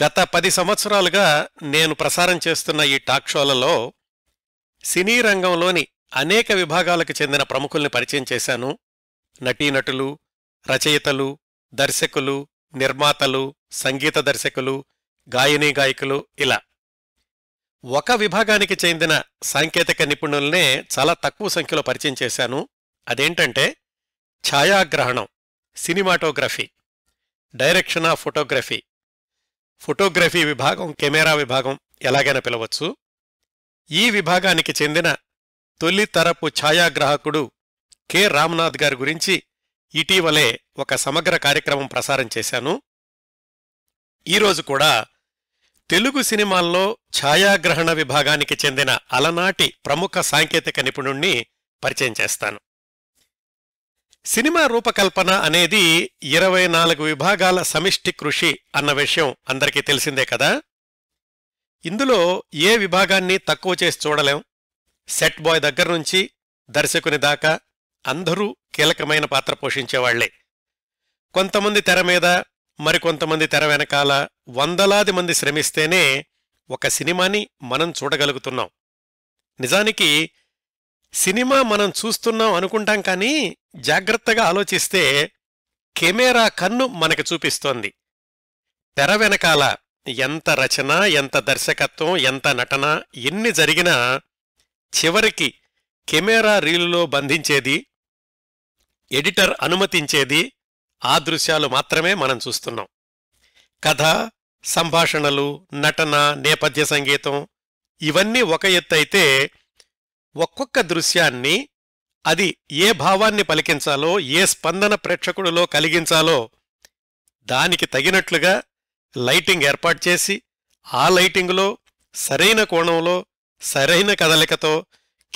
గత పది సంవత్సరాలుగా నేను ప్రసారం చేస్తున్న ఈ టాక్ షోలలో సినీ రంగంలోని అనేక విభాగాలకు చెందిన ప్రముఖుల్ని పరిచయం చేశాను నటీనటులు రచయితలు దర్శకులు నిర్మాతలు సంగీత దర్శకులు గాయనీ గాయకులు ఇలా ఒక విభాగానికి చెందిన సాంకేతిక నిపుణుల్నే చాలా తక్కువ సంఖ్యలో పరిచయం చేశాను అదేంటంటే ఛాయాగ్రహణం cinematography direction of photography photography విభాగం కెమెరా విభాగం ఎలాగైనా పిలవచ్చు ఈ విభాగానికి చెందిన తొలి తరపు ఛాయాగ్రాహకుడు కె రామ్నాథ్ గారి గురించి ఇటీవలే ఒక సమగ్ర కార్యక్రమం ప్రసారం చేశాను ఈరోజు కూడా తెలుగు సినిమాల్లో ఛాయాగ్రహణ విభాగానికి చెందిన అలనాటి ప్రముఖ సాంకేతిక నిపుణుణ్ణి పరిచయం చేస్తాను సినిమా రూపకల్పన అనేది ఇరవై నాలుగు విభాగాల సమిష్టి కృషి అన్న విషయం అందరికీ తెలిసిందే కదా ఇందులో ఏ విభాగాన్ని తక్కువ చేసి చూడలేం సెట్ బాయ్ దగ్గర నుంచి దర్శకుని దాకా అందరూ కీలకమైన పాత్ర పోషించేవాళ్లే కొంతమంది తెర మీద మరికొంతమంది తెర వెనకాల వందలాది మంది శ్రమిస్తేనే ఒక సినిమాని మనం చూడగలుగుతున్నాం నిజానికి సినిమా మనం చూస్తున్నాం అనుకుంటాం కానీ జాగ్రత్తగా ఆలోచిస్తే కెమెరా కన్ను మనకు చూపిస్తోంది తెర వెనకాల ఎంత రచన ఎంత దర్శకత్వం ఎంత నటన ఎన్ని జరిగినా చివరికి కెమెరా రీలులో బంధించేది ఎడిటర్ అనుమతించేది ఆ దృశ్యాలు మాత్రమే మనం చూస్తున్నాం కథ సంభాషణలు నటన నేపథ్య సంగీతం ఇవన్నీ ఒక ఎత్తు అయితే ఒక్కొక్క దృశ్యాన్ని అది ఏ భావాన్ని పలికించాలో ఏ స్పందన ప్రేక్షకుడిలో కలిగించాలో దానికి తగినట్లుగా లైటింగ్ ఏర్పాటు చేసి ఆ లైటింగ్లో సరైన కోణంలో సరైన కదలికతో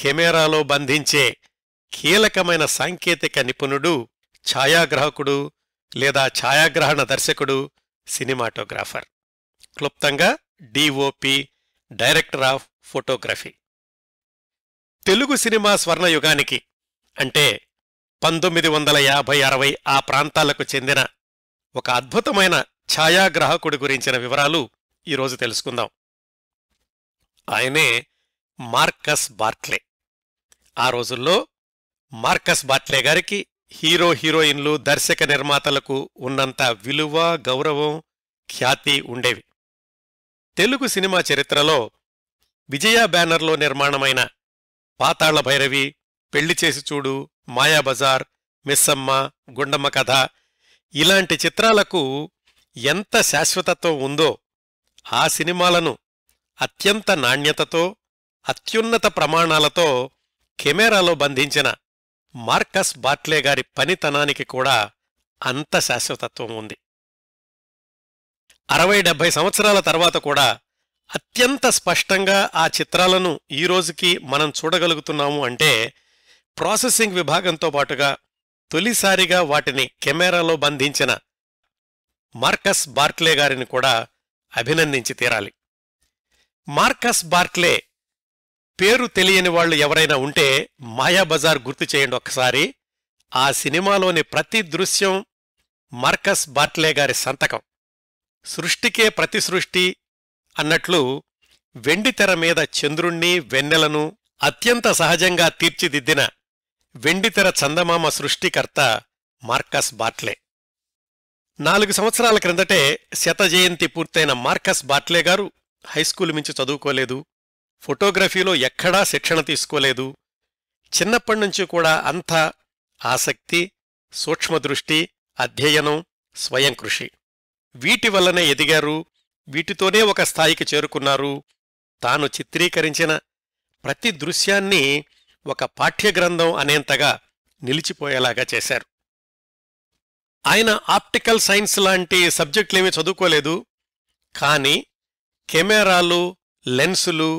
కెమెరాలో బంధించే కీలకమైన సాంకేతిక నిపుణుడు ఛాయాగ్రాహకుడు లేదా ఛాయాగ్రహణ దర్శకుడు సినిమాటోగ్రాఫర్ క్లుప్తంగా D O P director of photography Telugu cinema స్వర్ణయుగానికి అంటే పంతొమ్మిది వందల యాభై అరవై ఆ ప్రాంతాలకు చెందిన ఒక అద్భుతమైన ఛాయాగ్రాహకుడి గురించిన వివరాలు ఈరోజు తెలుసుకుందాం ఆయనే మార్కస్ బార్ట్లే ఆ రోజుల్లో మార్కస్ బార్ట్లే గారికి హీరో హీరోయిన్లు దర్శక నిర్మాతలకు ఉన్నంత విలువ గౌరవం ఖ్యాతి ఉండేవి తెలుగు సినిమా చరిత్రలో విజయ బ్యానర్లో నిర్మాణమైన పాతాళ్ల భైరవి పెళ్లి చేసి చూడు మాయాబజార్ మిస్సమ్మ గుండమ్మ కథ ఇలాంటి చిత్రాలకు ఎంత శాశ్వతత్వం ఉందో ఆ సినిమాలను అత్యంత నాణ్యతతో అత్యున్నత ప్రమాణాలతో కెమెరాలో బంధించిన మార్కస్ బాట్లే గారి పనితనానికి కూడా అంత శాశ్వతత్వం ఉంది అరవై డెబ్భై సంవత్సరాల తర్వాత కూడా అత్యంత స్పష్టంగా ఆ చిత్రాలను ఈ రోజుకి మనం చూడగలుగుతున్నాము అంటే ప్రాసెసింగ్ విభాగంతో పాటుగా తొలిసారిగా వాటిని కెమెరాలో బంధించిన మార్కస్ బార్క్లే గారిని కూడా అభినందించి తీరాలి మార్కస్ బార్క్లే పేరు తెలియని వాళ్ళు ఎవరైనా ఉంటే మాయాబజార్ గుర్తు చేయండి ఒక్కసారి ఆ సినిమాలోని ప్రతి దృశ్యం మార్కస్ బార్ట్లే గారి సంతకం సృష్టికే ప్రతి సృష్టి అన్నట్లు వెండితెర మీద చంద్రుణ్ణి వెన్నెలను అత్యంత సహజంగా తీర్చిదిద్దిన వెండితెర చందమామ సృష్టికర్త మార్కస్ బాట్లే నాలుగు సంవత్సరాల క్రిందటే శతజయంతి పూర్తయిన మార్కస్ బాట్లే గారు హైస్కూల్ మించి చదువుకోలేదు ఫోటోగ్రఫీలో ఎక్కడా శిక్షణ తీసుకోలేదు చిన్నప్పటినుంచి కూడా అంత ఆసక్తి సూక్ష్మదృష్టి అధ్యయనం స్వయంకృషి వీటి వల్లనే ఎదిగారు వీటితోనే ఒక స్థాయికి చేరుకున్నారు తాను చిత్రీకరించిన ప్రతి దృశ్యాన్ని ఒక పాఠ్యగ్రంథం అనేంతగా నిలిచిపోయేలాగా చేశారు ఆయన ఆప్టికల్ సైన్స్ లాంటి సబ్జెక్టులేమీ చదువుకోలేదు కానీ కెమెరాలు లెన్సులు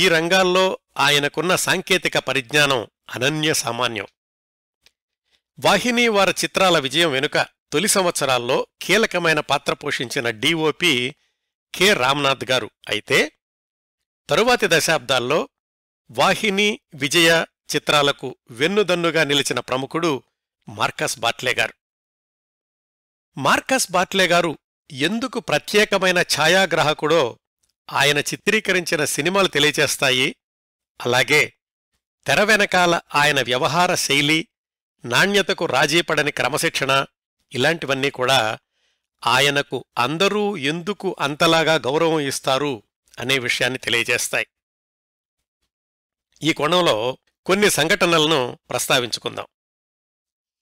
ఈ రంగాల్లో ఆయనకున్న సాంకేతిక పరిజ్ఞానం అనన్య సామాన్యం వాహిని వారి చిత్రాల విజయం వెనుక తొలి సంవత్సరాల్లో కీలకమైన పాత్ర పోషించిన డిఓపి కె రామ్నాథ్ గారు అయితే తరువాతి దశాబ్దాల్లో వాహిని విజయ చిత్రాలకు వెన్నుదన్నుగా నిలిచిన ప్రముఖుడు మార్కస్ బాట్లే గారు మార్కస్ బాట్లే గారు ఎందుకు ప్రత్యేకమైన ఛాయాగ్రాహకుడో ఆయన చిత్రీకరించిన సినిమాలు తెలియచేస్తాయి అలాగే తెర వెనకాల ఆయన వ్యవహార శైలి నాణ్యతకు రాజీపడని క్రమశిక్షణ ఇలాంటివన్నీ కూడా ఆయనకు అందరూ ఎందుకు అంతలాగా గౌరవం ఇస్తారు అనే విషయాన్ని తెలియజేస్తాయి ఈ కోణంలో కొన్ని సంఘటనలను ప్రస్తావించుకుందాం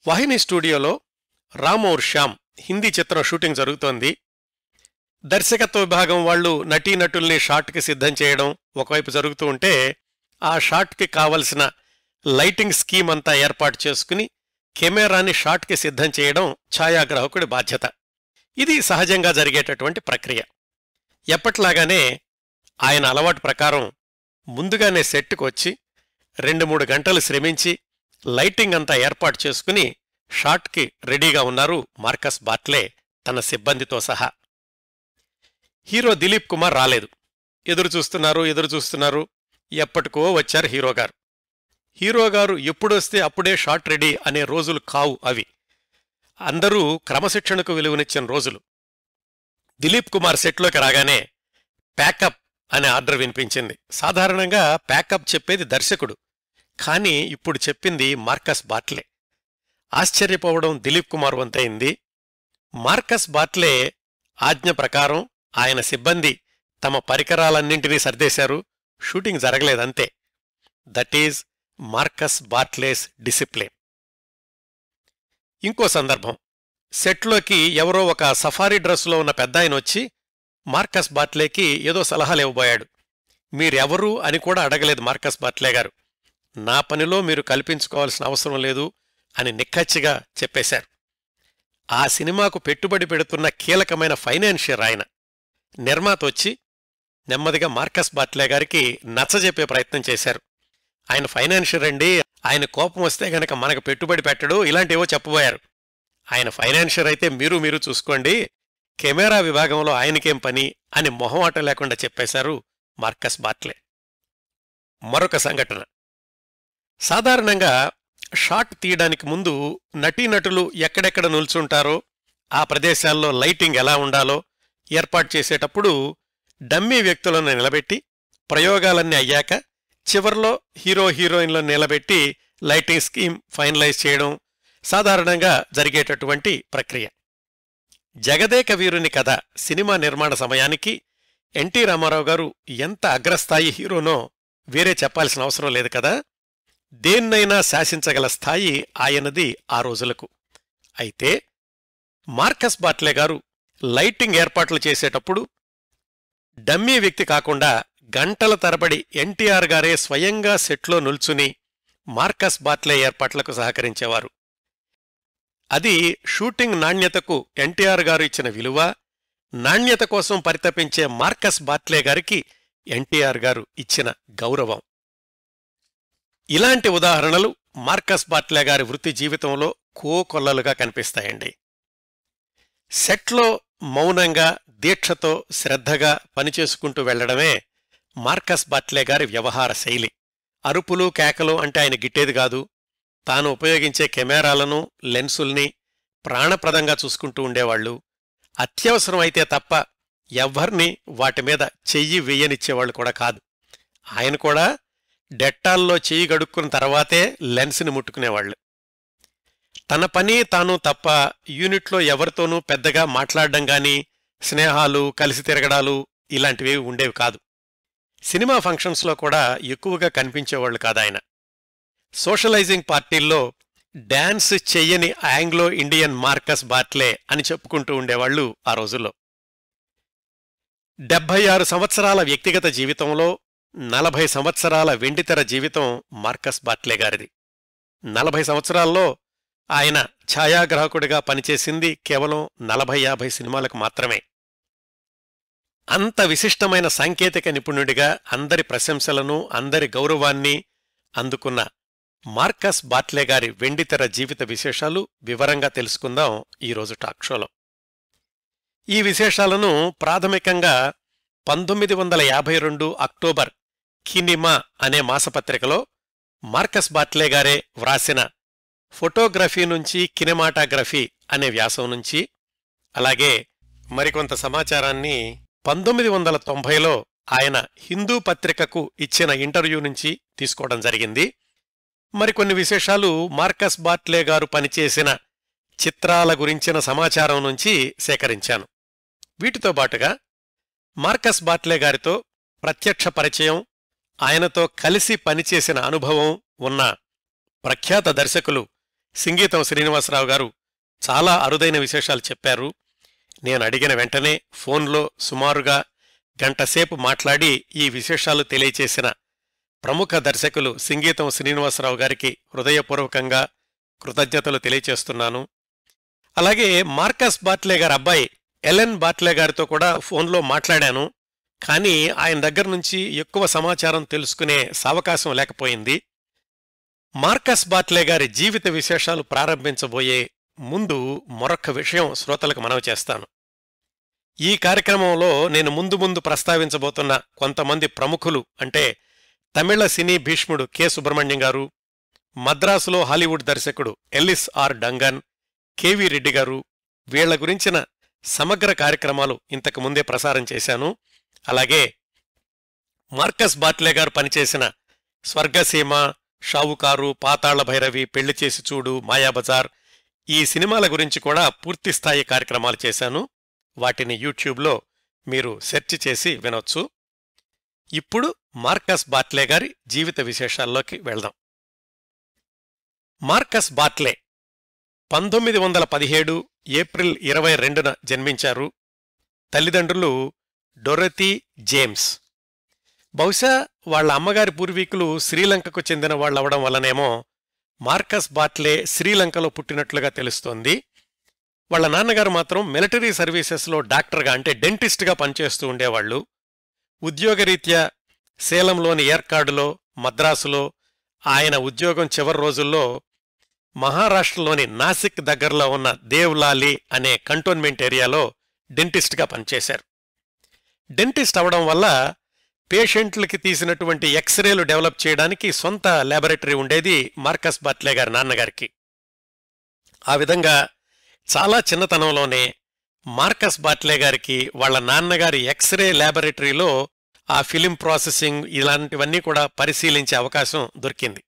వాహిని స్టూడియోలో రామ్ ఔర్ శ్యామ్ హిందీ చిత్రం షూటింగ్ జరుగుతోంది దర్శకత్వ విభాగం వాళ్ళు నటీనటుల్ని షాట్కి సిద్ధం చేయడం ఒకవైపు జరుగుతూ ఉంటే ఆ షాట్కి కావలసిన లైటింగ్ స్కీమ్ అంతా ఏర్పాటు చేసుకుని కెమెరాని షాట్కి సిద్ధం చేయడం ఛాయాగ్రాహకుడి బాధ్యత ఇది సహజంగా జరిగేటటువంటి ప్రక్రియ ఎప్పట్లాగానే ఆయన అలవాటు ప్రకారం ముందుగానే సెట్కు వచ్చి రెండు మూడు గంటలు శ్రమించి లైటింగ్ అంతా ఏర్పాటు చేసుకుని షాట్కి రెడీగా ఉన్నారు మార్కస్ బాట్లే తన సిబ్బందితో సహా హీరో దిలీప్ కుమార్ రాలేదు ఎదురు చూస్తున్నారు ఎదురు చూస్తున్నారు ఎప్పటికో వచ్చారు హీరోగారు హీరోగారు ఎప్పుడొస్తే అప్పుడే షాట్ రెడీ అనే రోజులు కావు అవి అందరూ క్రమశిక్షణకు విలువనిచ్చిన రోజులు దిలీప్ కుమార్ సెట్లోకి రాగానే ప్యాకప్ అనే ఆర్డర్ వినిపించింది సాధారణంగా ప్యాకప్ చెప్పేది దర్శకుడు కానీ ఇప్పుడు చెప్పింది మార్కస్ బాట్లే ఆశ్చర్యపోవడం దిలీప్ కుమార్ వంతైంది మార్కస్ బాట్లే ఆజ్ఞ ప్రకారం ఆయన సిబ్బంది తమ పరికరాలన్నింటినీ సర్దేశారు షూటింగ్ జరగలేదంతే that is Marcus Bartley's discipline ఇంకో సందర్భం సెట్లోకి ఎవరో ఒక సఫారీ డ్రెస్లో ఉన్న పెద్దాయన వచ్చి మార్కస్ బాట్లేకి ఏదో సలహాలు ఇవ్వబోయాడు మీరెవరు అని కూడా అడగలేదు మార్కస్ బాట్లే గారు నా పనిలో మీరు కల్పించుకోవాల్సిన అవసరం లేదు అని నిక్కచ్చిగా చెప్పేశారు ఆ సినిమాకు పెట్టుబడి పెడుతున్న కీలకమైన ఫైనాన్షియర్ ఆయన నిర్మాత వచ్చి నెమ్మదిగా మార్కస్ బాట్లే గారికి నచ్చజెప్పే ప్రయత్నం చేశారు ఆయన ఫైనాన్షియర్ అండి ఆయన కోపం వస్తే గనక మనకు పెట్టుబడి పెట్టడు ఇలాంటివో చెప్పబోయారు ఆయన ఫైనాన్షియర్ అయితే మీరు మీరు చూసుకోండి కెమెరా విభాగంలో ఆయనకేం పని అని మొహమాట లేకుండా చెప్పేశారు మార్కస్ బాట్లే మరొక సంఘటన సాధారణంగా షాట్ తీయడానికి ముందు నటీనటులు ఎక్కడెక్కడ నిల్చుంటారో ఆ ప్రదేశాల్లో లైటింగ్ ఎలా ఉండాలో ఏర్పాటు చేసేటప్పుడు డమ్మీ వ్యక్తులను నిలబెట్టి ప్రయోగాలన్నీ అయ్యాక చివరిలో హీరో హీరోయిన్లను నిలబెట్టి లైటింగ్ స్కీమ్ ఫైనలైజ్ చేయడం సాధారణంగా జరిగేటటువంటి ప్రక్రియ జగదేక వీరుని కథ సినిమా నిర్మాణ సమయానికి ఎన్టీ రామారావు గారు ఎంత అగ్రస్థాయి హీరోనో వేరే చెప్పాల్సిన అవసరం లేదు కదా దేన్నైనా శాసించగల స్థాయి ఆయనది ఆ రోజులకు అయితే మార్కస్ బాట్లే గారు లైటింగ్ ఏర్పాట్లు చేసేటప్పుడు డమ్మీ వ్యక్తి కాకుండా గంటల తరబడి ఎన్టీఆర్ గారే స్వయంగా సెట్లో నుల్చుని మార్కస్ బాట్లే ఏర్పాట్లకు సహకరించేవారు అది షూటింగ్ నాణ్యతకు ఎన్టీఆర్ గారు ఇచ్చిన విలువ నాణ్యత కోసం పరితపించే మార్కస్ బాట్లే గారికి ఎన్టీఆర్ గారు ఇచ్చిన గౌరవం ఇలాంటి ఉదాహరణలు మార్కస్ బాట్లే గారి వృత్తి జీవితంలో కోకొల్లలుగా కనిపిస్తాయండి సెట్లో మౌనంగా దీక్షతో శ్రద్ధగా పనిచేసుకుంటూ వెళ్లడమే మార్కస్ బట్లే గారి వ్యవహార శైలి అరుపులు కేకలు అంటే ఆయన గిట్టేది కాదు తాను ఉపయోగించే కెమెరాలను లెన్సుల్ని ప్రాణప్రదంగా చూసుకుంటూ ఉండేవాళ్లు అత్యవసరమైతే తప్ప ఎవ్వర్నీ వాటిమీద చెయ్యి వెయ్యనిచ్చేవాళ్లు కూడా కాదు ఆయన కూడా డెట్టాల్లో చెయ్యి గడుక్కున్న తర్వాతే లెన్స్ని ముట్టుకునేవాళ్లు తన పని తాను తప్ప యూనిట్లో ఎవరితోనూ పెద్దగా మాట్లాడడం గాని స్నేహాలు కలిసి తిరగడాలు ఇలాంటివేవి ఉండేవి కాదు సినిమా ఫంక్షన్స్లో కూడా ఎక్కువగా కనిపించేవాళ్లు కాదాయన సోషలైజింగ్ పార్టీల్లో డ్యాన్స్ చెయ్యని ఆంగ్లో ఇండియన్ మార్కస్ బాట్లే అని చెప్పుకుంటూ ఉండేవాళ్లు ఆ రోజుల్లో డెబ్భై ఆరు సంవత్సరాల వ్యక్తిగత జీవితంలో నలభై సంవత్సరాల వెండితెర జీవితం మార్కస్ బాట్లే గారిది నలభై సంవత్సరాల్లో ఆయన ఛాయాగ్రాహకుడిగా పనిచేసింది కేవలం నలభై యాభై సినిమాలకు మాత్రమే అంత విశిష్టమైన సాంకేతిక నిపుణుడిగా అందరి ప్రశంసలను అందరి గౌరవాన్ని అందుకున్న మార్కస్ బాట్లే గారి వెండితెర జీవిత విశేషాలు వివరంగా తెలుసుకుందాం ఈరోజు టాక్షోలో ఈ విశేషాలను ప్రాథమికంగా పంతొమ్మిది వందల యాభై రెండు అక్టోబర్ కినిమా అనే మాసపత్రికలో మార్కస్ బాట్లే గారే వ్రాసిన ఫోటోగ్రఫీ నుంచి కినిమాటాగ్రఫీ అనే వ్యాసం నుంచి అలాగే మరికొంత సమాచారాన్ని పంతొమ్మిది వందల తొంభైలో ఆయన హిందూ పత్రికకు ఇచ్చిన ఇంటర్వ్యూ నుంచి తీసుకోవడం జరిగింది మరికొన్ని విశేషాలు మార్కస్ బాట్లే గారు పనిచేసిన చిత్రాల గురించిన సమాచారం నుంచి సేకరించాను వీటితో బాటుగా మార్కస్ బాట్లే గారితో ప్రత్యక్ష పరిచయం ఆయనతో కలిసి పనిచేసిన అనుభవం ఉన్న ప్రఖ్యాత దర్శకులు సింగీతం శ్రీనివాసరావు గారు చాలా అరుదైన విశేషాలు చెప్పారు నేను అడిగిన వెంటనే ఫోన్లో సుమారుగా గంటసేపు మాట్లాడి ఈ విశేషాలు తెలియచేసిన ప్రముఖ దర్శకులు సింగీతం శ్రీనివాసరావు గారికి హృదయపూర్వకంగా కృతజ్ఞతలు తెలియచేస్తున్నాను అలాగే మార్కస్ బాట్లే గారి అబ్బాయి ఎలెన్ బాట్లే గారితో కూడా ఫోన్లో మాట్లాడాను కానీ ఆయన దగ్గర నుంచి ఎక్కువ సమాచారం తెలుసుకునే సావకాశం లేకపోయింది మార్కస్ బాట్లే గారి జీవిత విశేషాలు ప్రారంభించబోయే ముందు మరొక విషయం శ్రోతలకు మనవి చేస్తాను ఈ కార్యక్రమంలో నేను ముందు ముందు ప్రస్తావించబోతున్న కొంతమంది ప్రముఖులు అంటే తమిళ సినీ భీష్ముడు కె సుబ్రహ్మణ్యం గారు మద్రాసులో హాలీవుడ్ దర్శకుడు Ellis R Dungan K V Reddy గారు వీళ్ల గురించిన సమగ్ర కార్యక్రమాలు ఇంతకు ముందే ప్రసారం చేశాను అలాగే మార్కస్ బాట్లే గారు పనిచేసిన స్వర్గసీమ షావుకారు పాతాళ భైరవి పెళ్లి చేసి చూడు మాయాబజార్ ఈ సినిమాల గురించి కూడా పూర్తిస్థాయి కార్యక్రమాలు చేశాను వాటిని యూట్యూబ్లో మీరు సెర్చ్ చేసి వినొచ్చు ఇప్పుడు మార్కస్ బాట్లే గారి జీవిత విశేషాల్లోకి వెళ్దాం మార్కస్ బాట్లే పంతొమ్మిది వందల పదిహేడు ఏప్రిల్ ఇరవై రెండున జన్మించారు తల్లిదండ్రులు డొరతీ జేమ్స్ బహుశా వాళ్ల అమ్మగారి పూర్వీకులు శ్రీలంకకు చెందిన వాళ్ళవడం వల్లనేమో మార్కస్ బాట్లే శ్రీలంకలో పుట్టినట్లుగా తెలుస్తోంది వాళ్ళ నాన్నగారు మాత్రం మిలిటరీ సర్వీసెస్లో డాక్టర్గా అంటే డెంటిస్ట్గా పనిచేస్తూ ఉండేవాళ్ళు ఉద్యోగరీత్యా సేలంలోని ఏర్కాడులో మద్రాసులో ఆయన ఉద్యోగం చివరి రోజుల్లో మహారాష్ట్రలోని నాసిక్ దగ్గరలో ఉన్న దేవ్లాలి అనే కంటోన్మెంట్ ఏరియాలో డెంటిస్ట్గా పనిచేశారు డెంటిస్ట్ అవడం వల్ల పేషెంట్లకి తీసినటువంటి ఎక్స్రేలు డెవలప్ చేయడానికి సొంత ల్యాబొరేటరీ ఉండేది మార్కస్ బట్లే గారి నాన్నగారికి ఆ విధంగా చాలా చిన్నతనంలోనే మార్కస్ బాట్లే గారికి వాళ్ల నాన్నగారి ఎక్స్రే ల్యాబొరేటరీలో ఆ ఫిలిం ప్రాసెసింగ్ ఇలాంటివన్నీ కూడా పరిశీలించే అవకాశం దొరికింది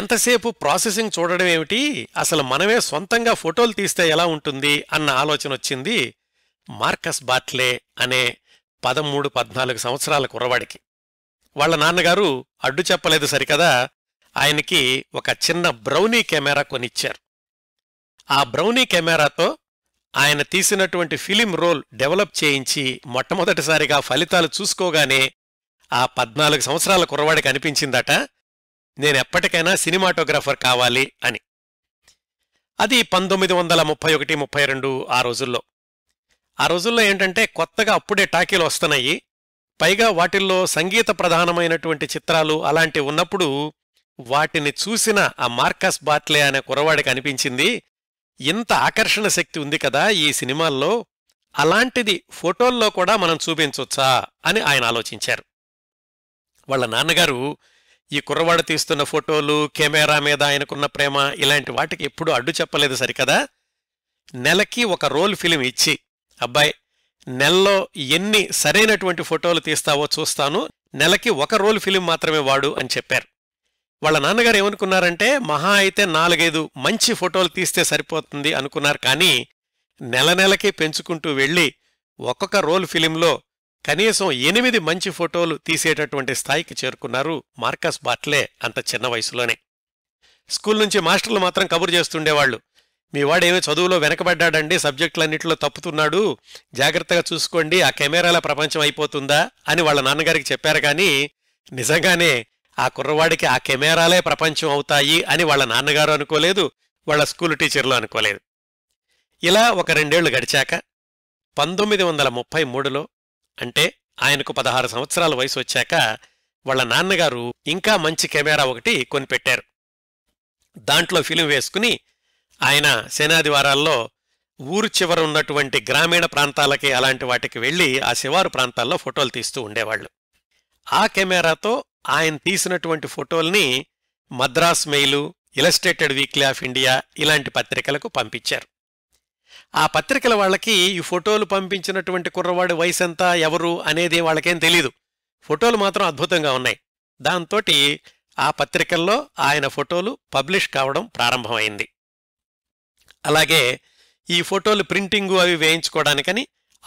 ఎంతసేపు ప్రాసెసింగ్ చూడడం ఏమిటి అసలు మనమే సొంతంగా ఫోటోలు తీస్తే ఎలా ఉంటుంది అన్న ఆలోచన వచ్చింది మార్కస్ బాట్లే అనే పదమూడు పద్నాలుగు సంవత్సరాల కుర్రవాడికి వాళ్ల నాన్నగారు అడ్డు చెప్పలేదు సరికదా ఆయనకి ఒక చిన్న బ్రౌనీ కెమెరా కొనిచ్చారు ఆ బ్రౌనీ కెమెరాతో ఆయన తీసినటువంటి ఫిలిం రోల్ డెవలప్ చేయించి మొట్టమొదటిసారిగా ఫలితాలు చూసుకోగానే ఆ పద్నాలుగు సంవత్సరాల కుర్రవాడికి అనిపించిందట నేనెప్పటికైనా సినిమాటోగ్రాఫర్ కావాలి అని అది పంతొమ్మిది వందల ముప్పై ఒకటి ముప్పై రెండు ఆ రోజుల్లో ఆ రోజుల్లో ఏంటంటే కొత్తగా అప్పుడే టాకీలు వస్తున్నాయి పైగా వాటిల్లో సంగీత ప్రధానమైనటువంటి చిత్రాలు అలాంటి ఉన్నప్పుడు వాటిని చూసిన ఆ మార్కస్ బాట్లే అనే కురవాడికి అనిపించింది ఇంత ఆకర్షణ శక్తి ఉంది కదా ఈ సినిమాల్లో అలాంటిది ఫోటోల్లో కూడా మనం చూపించొచ్చా అని ఆయన ఆలోచించారు వాళ్ళ నాన్నగారు ఈ కుర్రవాడు తీస్తున్న ఫోటోలు కెమెరా మీద ఆయనకున్న ప్రేమ ఇలాంటి వాటికి ఎప్పుడూ అడ్డు చెప్పలేదు సరికదా నెలకి ఒక రోల్ ఫిలిం ఇచ్చి అబ్బాయి నెలలో ఎన్ని సరైనటువంటి ఫోటోలు తీస్తావో చూస్తాను నెలకి ఒక రోల్ ఫిలిం మాత్రమే వాడు అని చెప్పారు వాళ్ళ నాన్నగారు ఏమనుకున్నారంటే మహా అయితే నాలుగైదు మంచి ఫోటోలు తీస్తే సరిపోతుంది అనుకున్నారు కానీ నెల నెలకి పెంచుకుంటూ వెళ్ళి ఒక్కొక్క రోల్ ఫిలింలో కనీసం ఎనిమిది మంచి ఫోటోలు తీసేటటువంటి స్థాయికి చేరుకున్నారు మార్కస్ బాట్లే అంత చిన్న వయసులోనే స్కూల్ నుంచి మాస్టర్లు మాత్రం కబురు చేస్తుండేవాళ్లు మీ వాడేమో చదువులో వెనకబడ్డాడండి సబ్జెక్టులన్నింటిలో తప్పుతున్నాడు జాగ్రత్తగా చూసుకోండి ఆ కెమెరాల ప్రపంచం అయిపోతుందా అని వాళ్ళ నాన్నగారికి చెప్పారు కానీ నిజంగానే ఆ కుర్రవాడికి ఆ కెమెరాలే ప్రపంచం అవుతాయి అని వాళ్ళ నాన్నగారు అనుకోలేదు వాళ్ళ స్కూల్ టీచర్లు అనుకోలేదు ఇలా ఒక రెండేళ్లు గడిచాక పంతొమ్మిది వందల ముప్పై మూడులో అంటే ఆయనకు పదహారు సంవత్సరాల వయసు వచ్చాక వాళ్ళ నాన్నగారు ఇంకా మంచి కెమెరా ఒకటి కొనిపెట్టారు దాంట్లో ఫిలిం వేసుకుని ఆయన సేనాదివారాల్లో ఊరు చివర ఉన్నటువంటి గ్రామీణ ప్రాంతాలకి అలాంటి వాటికి వెళ్ళి ఆ శివారు ప్రాంతాల్లో ఫోటోలు తీస్తూ ఉండేవాళ్లు ఆ కెమెరాతో ఆయన తీసినటువంటి ఫోటోల్ని Madras mail Illustrated Weekly of India ఇలాంటి పత్రికలకు పంపించారు ఆ పత్రికల వాళ్ళకి ఈ ఫోటోలు పంపించినటువంటి కుర్రవాడి వయసు ఎంత ఎవరు అనేది వాళ్ళకేం తెలీదు ఫోటోలు మాత్రం అద్భుతంగా ఉన్నాయి దాంతోటి ఆ పత్రికల్లో ఆయన ఫోటోలు పబ్లిష్ కావడం ప్రారంభమైంది అలాగే ఈ ఫోటోలు ప్రింటింగు అవి వేయించుకోవడానికని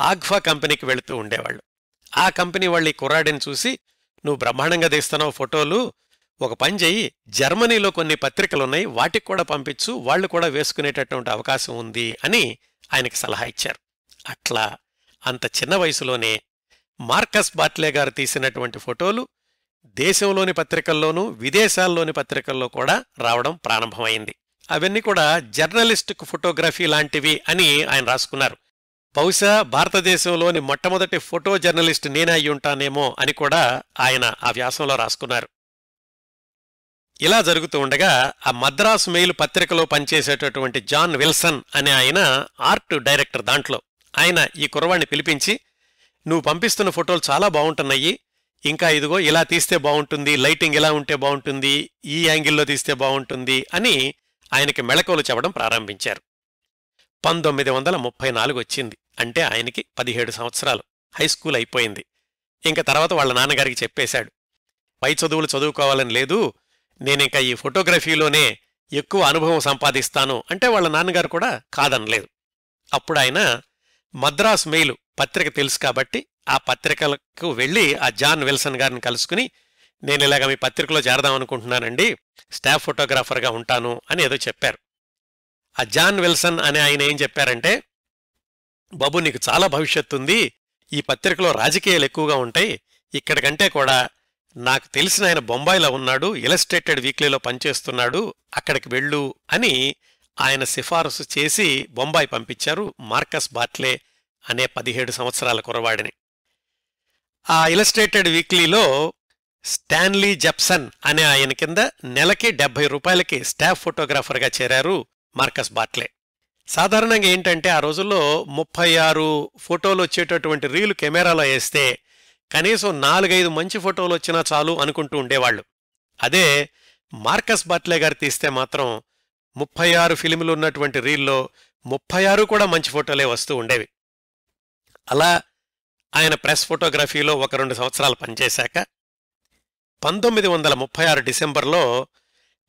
ఆగ్ఫా కంపెనీకి వెళుతూ ఉండేవాళ్ళు ఆ కంపెనీ వాళ్ళు ఈ కుర్రాడిని చూసి నువ్వు బ్రహ్మాండంగా తీస్తున్నావు ఫోటోలు ఒక పని చెయ్యి జర్మనీలో కొన్ని పత్రికలు ఉన్నాయి వాటికి కూడా పంపించు వాళ్ళు కూడా వేసుకునేటటువంటి అవకాశం ఉంది అని ఆయనకి సలహా ఇచ్చారు అట్లా అంత చిన్న వయసులోనే మార్కస్ బాట్లే గారు తీసినటువంటి ఫోటోలు దేశంలోని పత్రికల్లోనూ విదేశాల్లోని పత్రికల్లో కూడా రావడం ప్రారంభమైంది అవన్నీ కూడా జర్నలిస్టుకు ఫోటోగ్రఫీ లాంటివి అని ఆయన రాసుకున్నారు బహుశా భారతదేశంలోని మొట్టమొదటి ఫోటో జర్నలిస్ట్ నేనే అయి ఉంటానేమో అని కూడా ఆయన ఆ వ్యాసంలో రాసుకున్నారు ఇలా జరుగుతూ ఉండగా ఆ మద్రాసు మెయిల్ పత్రికలో పనిచేసేటటువంటి జాన్ విల్సన్ అనే ఆయన ఆర్ట్ డైరెక్టర్ దాంట్లో ఆయన ఈ కురవాణ్ణి పిలిపించి నువ్వు పంపిస్తున్న ఫోటోలు చాలా బాగుంటున్నాయి ఇంకా ఇదిగో ఇలా తీస్తే బాగుంటుంది లైటింగ్ ఇలా ఉంటే బాగుంటుంది ఈ యాంగిల్లో తీస్తే బాగుంటుంది అని ఆయనకి మెళకువలు చెప్పడం ప్రారంభించారు పంతొమ్మిది వందల ముప్పై నాలుగు వచ్చింది అంటే ఆయనకి పదిహేడు సంవత్సరాలు హైస్కూల్ అయిపోయింది ఇంక తర్వాత వాళ్ళ నాన్నగారికి చెప్పేశాడు పై చదువులు చదువుకోవాలని లేదు నేనింక ఈ ఫోటోగ్రఫీలోనే ఎక్కువ అనుభవం సంపాదిస్తాను అంటే వాళ్ళ నాన్నగారు కూడా కాదనలేదు అప్పుడు ఆయన మద్రాస్ మెయిలు పత్రిక తెలుసు కాబట్టి ఆ పత్రికలకు వెళ్ళి ఆ జాన్ విల్సన్ గారిని కలుసుకుని నేను ఇలాగ మీ పత్రికలో చేరదామనుకుంటున్నానండి స్టాఫ్ ఫోటోగ్రాఫర్గా ఉంటాను అని ఏదో చెప్పారు ఆ జాన్ విల్సన్ అనే ఆయన ఏం చెప్పారంటే బాబు నీకు చాలా భవిష్యత్తు ఉంది ఈ పత్రికలో రాజకీయాలు ఎక్కువగా ఉంటాయి ఇక్కడ కంటే కూడా నాకు తెలిసిన ఆయన బొంబాయిలో ఉన్నాడు ఇలస్ట్రేటెడ్ వీక్లీలో పనిచేస్తున్నాడు అక్కడికి వెళ్ళు అని ఆయన సిఫారసు చేసి బొంబాయి పంపించారు మార్కస్ బాట్లే అనే పదిహేడు సంవత్సరాల కురవాడిని ఆ ఇలస్ట్రేటెడ్ వీక్లీలో స్టాన్లీ జప్సన్ అనే ఆయన కింద నెలకి డెబ్బై రూపాయలకి స్టాఫ్ ఫోటోగ్రాఫర్గా చేరారు మార్కస్ బాట్లే సాధారణంగా ఏంటంటే ఆ రోజుల్లో ముప్పై ఆరు ఫోటోలు వచ్చేటటువంటి రీలు కెమెరాలో వేస్తే కనీసం నాలుగైదు మంచి ఫోటోలు వచ్చినా చాలు అనుకుంటూ ఉండేవాళ్లు అదే మార్కస్ బాట్లే గారు తీస్తే మాత్రం ముప్పై ఆరు ఫిలిములు ఉన్నటువంటి రీల్లో ముప్పై ఆరు కూడా మంచి ఫోటోలే వస్తూ ఉండేవి అలా ఆయన ప్రెస్ ఫోటోగ్రఫీలో ఒక రెండు సంవత్సరాలు పనిచేశాక పంతొమ్మిది వందల ముప్పై ఆరు డిసెంబర్లో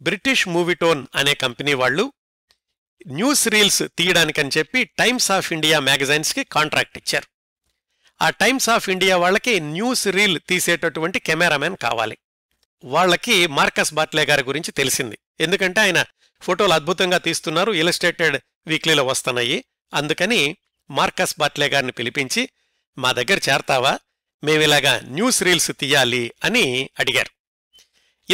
బ్రిటిష్ మూవీటోన్ అనే కంపెనీ వాళ్ళు న్యూస్ రీల్స్ తీయడానికని చెప్పి టైమ్స్ ఆఫ్ ఇండియా మ్యాగజైన్స్కి కాంట్రాక్ట్ ఇచ్చారు ఆ టైమ్స్ ఆఫ్ ఇండియా వాళ్ళకి న్యూస్ రీల్ తీసేటటువంటి కెమెరామెన్ కావాలి వాళ్ళకి మార్కస్ బాట్లే గారి గురించి తెలిసింది ఎందుకంటే ఆయన ఫోటోలు అద్భుతంగా తీస్తున్నారు ఇలస్టేటెడ్ వీక్లీలో వస్తున్నాయి అందుకని మార్కస్ బాట్లే గారిని పిలిపించి మా దగ్గర చేరతావా మేమిలాగా న్యూస్ రీల్స్ తీయాలి అని అడిగారు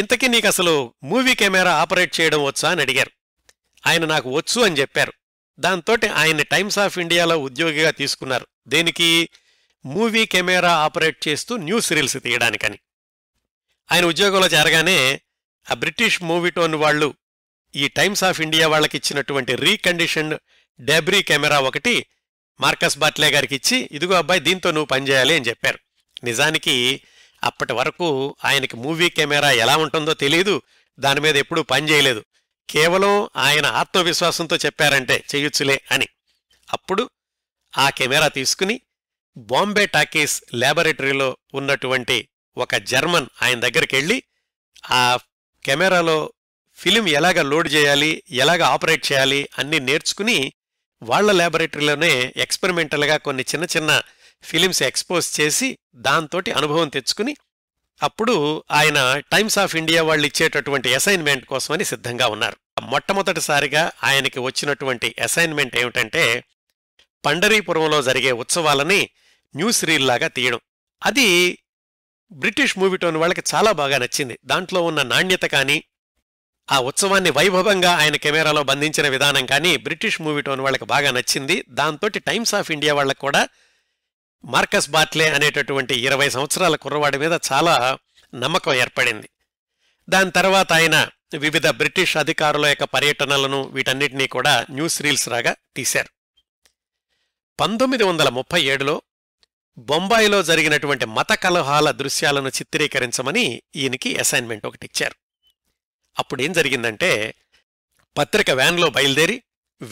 ఇంతకీ నీకు అసలు మూవీ కెమెరా ఆపరేట్ చేయడం వచ్చా అని అడిగారు ఆయన నాకు వచ్చు అని చెప్పారు దాంతోటి ఆయన్ని టైమ్స్ ఆఫ్ ఇండియాలో ఉద్యోగిగా తీసుకున్నారు దేనికి మూవీ కెమెరా ఆపరేట్ చేస్తూ న్యూస్ రీల్స్ తీయడానికని ఆయన ఉద్యోగంలో చేరగానే ఆ బ్రిటిష్ మూవీ టోన్ వాళ్ళు ఈ టైమ్స్ ఆఫ్ ఇండియా వాళ్ళకి ఇచ్చినటువంటి రీకండిషన్డ్ డెబ్రీ కెమెరా ఒకటి మార్కస్ బాట్లే గారికి ఇచ్చి ఇదిగో అబ్బాయి దీంతో నువ్వు పనిచేయాలి అని చెప్పారు నిజానికి అప్పటి వరకు ఆయనకి మూవీ కెమెరా ఎలా ఉంటుందో తెలియదు దాని మీద ఎప్పుడూ పనిచేయలేదు కేవలం ఆయన ఆత్మవిశ్వాసంతో చెప్పారంటే చేయొచ్చులే అని అప్పుడు ఆ కెమెరా తీసుకుని బాంబే టాకీస్ ల్యాబొరేటరీలో ఉన్నటువంటి ఒక జర్మన్ ఆయన దగ్గరికి వెళ్ళి ఆ కెమెరాలో ఫిలిం ఎలాగ లోడ్ చేయాలి ఎలాగ ఆపరేట్ చేయాలి అన్నీ నేర్చుకుని వాళ్ల ల్యాబొరేటరీలోనే ఎక్స్పెరిమెంటల్గా కొన్ని చిన్న చిన్న ఫిలిమ్స్ ఎక్స్పోజ్ చేసి దాంతోటి అనుభవం తెచ్చుకుని అప్పుడు ఆయన టైమ్స్ ఆఫ్ ఇండియా వాళ్ళు ఇచ్చేటటువంటి అసైన్మెంట్ కోసమని సిద్ధంగా ఉన్నారు మొట్టమొదటిసారిగా ఆయనకి వచ్చినటువంటి అసైన్మెంట్ ఏమిటంటే పండరీపురంలో జరిగే ఉత్సవాలని న్యూస్ రీల్లాగా తీయడం అది బ్రిటిష్ మూవీ టోన్ వాళ్ళకి చాలా బాగా నచ్చింది దాంట్లో ఉన్న నాణ్యత కానీ ఆ ఉత్సవాన్ని వైభవంగా ఆయన కెమెరాలో బంధించిన విధానం కానీ బ్రిటిష్ మూవీ టోన్ వాళ్ళకి బాగా నచ్చింది దాంతో టైమ్స్ ఆఫ్ ఇండియా వాళ్ళకు కూడా మార్కస్ బాట్లే అనేటటువంటి ఇరవై సంవత్సరాల కుర్రవాడి మీద చాలా నమ్మకం ఏర్పడింది దాని తర్వాత ఆయన వివిధ బ్రిటిష్ అధికారుల యొక్క పర్యటనలను వీటన్నిటినీ కూడా న్యూస్ రీల్స్ రాగా తీశారు పంతొమ్మిది వందల ముప్పై ఏడులో బొంబాయిలో జరిగినటువంటి మత కలహాల దృశ్యాలను చిత్రీకరించమని ఈయనకి అసైన్మెంట్ ఒకటి ఇచ్చారు అప్పుడేం జరిగిందంటే పత్రిక వ్యాన్లో బయలుదేరి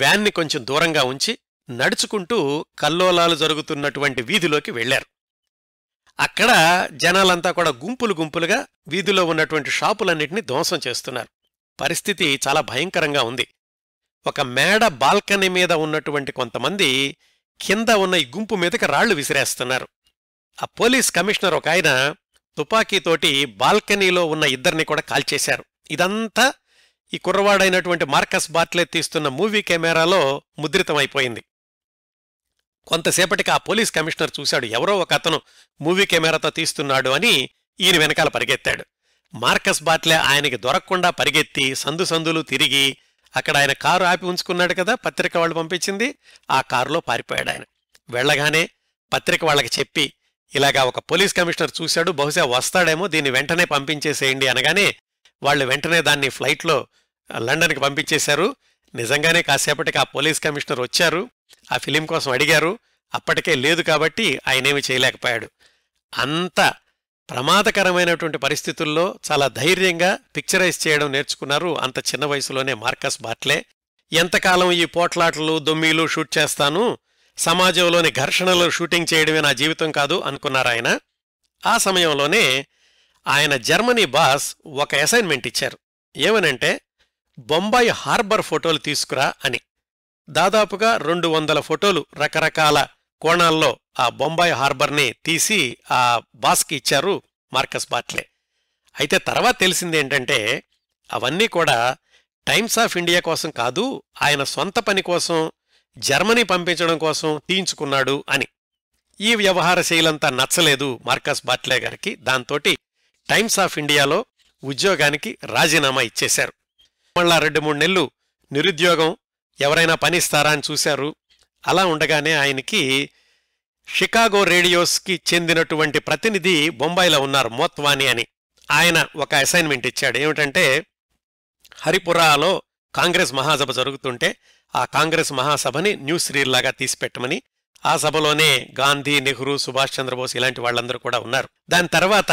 వ్యాన్ని కొంచెం దూరంగా ఉంచి నడుచుకుంటూ కల్లోలాలు జరుగుతున్నటువంటి వీధిలోకి వెళ్లారు అక్కడ జనాలంతా కూడా గుంపులు గుంపులుగా వీధిలో ఉన్నటువంటి షాపులన్నింటినీ ధ్వంసం చేస్తున్నారు పరిస్థితి చాలా భయంకరంగా ఉంది ఒక మేడ బాల్కనీ మీద ఉన్నటువంటి కొంతమంది కింద ఉన్న ఈ గుంపు మీదకి రాళ్లు విసిరేస్తున్నారు ఆ పోలీస్ కమిషనర్ ఒక ఆయన తుపాకీతోటి బాల్కనీలో ఉన్న ఇద్దరిని కూడా కాల్చేశారు ఇదంతా ఈ కుర్రవాడైనటువంటి మార్కస్ బాట్లే తీస్తున్న మూవీ కెమెరాలో ముద్రితమైపోయింది కొంతసేపటికి ఆ పోలీస్ కమిషనర్ చూశాడు ఎవరో ఒక అతను మూవీ కెమెరాతో తీస్తున్నాడు అని ఈయన వెనకాల పరిగెత్తాడు మార్కస్ బాట్లే ఆయనకి దొరకకుండా పరిగెత్తి సందు సందులు తిరిగి అక్కడ ఆయన కారు ఆపి ఉంచుకున్నాడు కదా పత్రిక వాళ్ళు పంపించింది ఆ కారులో పారిపోయాడు ఆయన వెళ్ళగానే పత్రిక వాళ్ళకి చెప్పి ఇలాగా ఒక పోలీస్ కమిషనర్ చూశాడు బహుశా వస్తాడేమో దీన్ని వెంటనే పంపించేసేయండి అనగానే వాళ్ళు వెంటనే దాన్ని ఫ్లైట్లో లండన్కి పంపించేశారు నిజంగానే కాసేపటికి ఆ పోలీస్ కమిషనర్ వచ్చారు ఆ ఫిలిం కోసం అడిగారు అప్పటికే లేదు కాబట్టి ఆయనేమి చేయలేకపోయాడు అంత ప్రమాదకరమైనటువంటి పరిస్థితుల్లో చాలా ధైర్యంగా పిక్చరైజ్ చేయడం నేర్చుకున్నారు అంత చిన్న వయసులోనే మార్కస్ బాట్లే ఎంతకాలం ఈ పోట్లాటలు దొమ్మీలు షూట్ చేస్తాను సమాజంలోని ఘర్షణలు షూటింగ్ చేయడమే నా జీవితం కాదు అనుకున్నారాయన ఆ సమయంలోనే ఆయన జర్మనీ బాస్ ఒక అసైన్మెంట్ ఇచ్చారు ఏమనంటే బొంబాయి హార్బర్ ఫోటోలు తీసుకురా అని దాదాపుగా రెండు వందల ఫోటోలు రకరకాల కోణాల్లో ఆ బొంబాయి హార్బర్ని తీసి ఆ బాస్కి ఇచ్చారు మార్కస్ బాట్లే అయితే తర్వాత తెలిసిందేంటంటే అవన్నీ కూడా టైమ్స్ ఆఫ్ ఇండియా కోసం కాదు ఆయన సొంత పని కోసం జర్మనీ పంపించడం కోసం తీయించుకున్నాడు అని ఈ వ్యవహార శైలంతా నచ్చలేదు మార్కస్ బాట్లే గారికి దాంతోటి టైమ్స్ ఆఫ్ ఇండియాలో ఉద్యోగానికి రాజీనామా ఇచ్చేశారు మళ్ళా రెండు మూడు నెలలు నిరుద్యోగం ఎవరైనా పనిస్తారా అని చూశారు అలా ఉండగానే ఆయనకి షికాగో రేడియోస్కి చెందినటువంటి ప్రతినిధి బొంబాయిలో ఉన్నారు మోత్వాని అని ఆయన ఒక అసైన్మెంట్ ఇచ్చాడు ఏమిటంటే హరిపురాలో కాంగ్రెస్ మహాసభ జరుగుతుంటే ఆ కాంగ్రెస్ మహాసభని న్యూస్ రీల్లాగా తీసిపెట్టమని ఆ సభలోనే గాంధీ నెహ్రూ సుభాష్ చంద్రబోస్ ఇలాంటి వాళ్ళందరూ కూడా ఉన్నారు దాని తర్వాత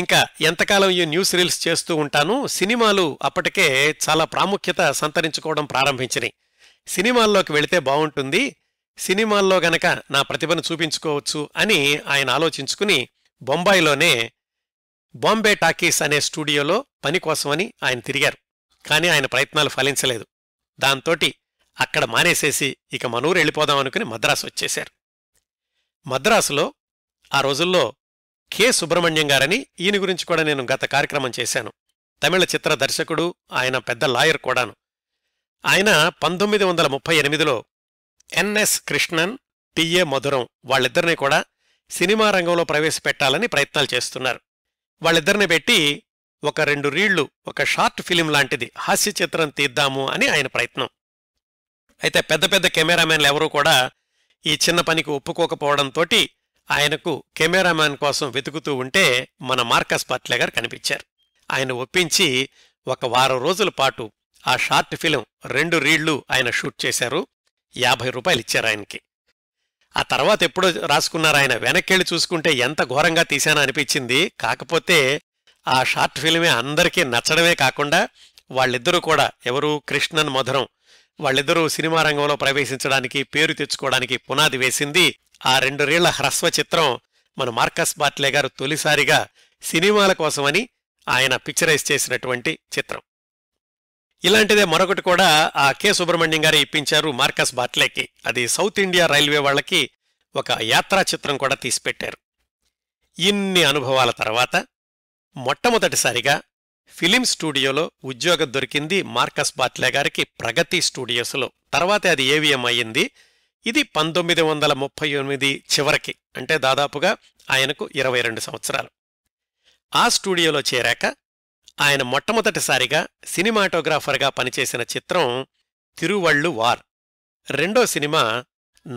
ఇంకా ఎంతకాలం ఈ న్యూస్ రీల్స్ చేస్తూ ఉంటాను సినిమాలు అప్పటికే చాలా ప్రాముఖ్యత సంతరించుకోవడం ప్రారంభించినాయి సినిమాల్లోకి వెళితే బాగుంటుంది సినిమాల్లో గనక నా ప్రతిభను చూపించుకోవచ్చు అని ఆయన ఆలోచించుకుని బొంబాయిలోనే బాంబే టాకీస్ అనే స్టూడియోలో పని కోసమని ఆయన తిరిగారు కానీ ఆయన ప్రయత్నాలు ఫలించలేదు దాంతోటి అక్కడ మానేసేసి ఇక మనూరు వెళ్ళిపోదాం అనుకుని మద్రాసు వచ్చేశారు మద్రాసులో ఆ రోజుల్లో కె సుబ్రహ్మణ్యం గారని ఈయన గురించి కూడా నేను గత కార్యక్రమం చేశాను తమిళ చిత్ర దర్శకుడు ఆయన పెద్ద లాయర్ కూడాను ఆయన పంతొమ్మిది వందల ముప్పై ఎనిమిదిలో ఎన్ఎస్ కృష్ణన్ టిఏ మధురం వాళ్ళిద్దరినీ కూడా సినిమా రంగంలో ప్రవేశపెట్టాలని ప్రయత్నాలు చేస్తున్నారు వాళ్ళిద్దరిని పెట్టి ఒక రెండు రీళ్లు ఒక షార్ట్ ఫిలిం లాంటిది హాస్య చిత్రం తీద్దాము అని ఆయన ప్రయత్నం అయితే పెద్ద పెద్ద కెమెరామెన్లు ఎవరూ కూడా ఈ చిన్న పనికి ఒప్పుకోకపోవడంతోటి ఆయనకు కెమెరామ్యాన్ కోసం వెతుకుతూ ఉంటే మన మార్కస్ పట్లెగర్ కనిపించారు ఆయన ఒప్పించి ఒక వారం రోజుల పాటు ఆ షార్ట్ ఫిలిం రెండు రీళ్లు ఆయన షూట్ చేశారు యాభై రూపాయలు ఇచ్చారు ఆయనకి ఆ తర్వాత ఎప్పుడో రాసుకున్నారు ఆయన వెనక్కెళ్ళి చూసుకుంటే ఎంత ఘోరంగా తీశానో అనిపించింది కాకపోతే ఆ షార్ట్ ఫిలిమే అందరికీ నచ్చడమే కాకుండా వాళ్ళిద్దరూ కూడా ఎవరు కృష్ణన్ మధురం వాళ్ళిద్దరూ సినిమా రంగంలో ప్రవేశించడానికి పేరు తెచ్చుకోవడానికి పునాది వేసింది ఆ రెండు రీళ్ల హ్రస్వ చిత్రం మన మార్కస్ బాట్లే గారు తొలిసారిగా సినిమాల కోసమని ఆయన పిక్చరైజ్ చేసినటువంటి చిత్రం ఇలాంటిదే మరొకటి కూడా ఆ కె సుబ్రహ్మణ్యం గారే ఇప్పించారు మార్కస్ బాట్లేకి అది సౌత్ ఇండియా రైల్వే వాళ్ళకి ఒక యాత్రా చిత్రం కూడా తీసిపెట్టారు ఇన్ని అనుభవాల తర్వాత మొట్టమొదటిసారిగా ఫిలిం స్టూడియోలో ఉద్యోగం దొరికింది మార్కస్ బాట్లే గారికి ప్రగతి స్టూడియోస్లో తర్వాతే అది ఏవిఎం అయ్యింది ఇది పంతొమ్మిది వందల ముప్పై ఎనిమిది చివరికి అంటే దాదాపుగా ఆయనకు ఇరవై రెండు సంవత్సరాలు ఆ స్టూడియోలో చేరాక ఆయన మొట్టమొదటిసారిగా సినిమాటోగ్రాఫర్గా పనిచేసిన చిత్రం తిరువళ్ళు వార్ రెండో సినిమా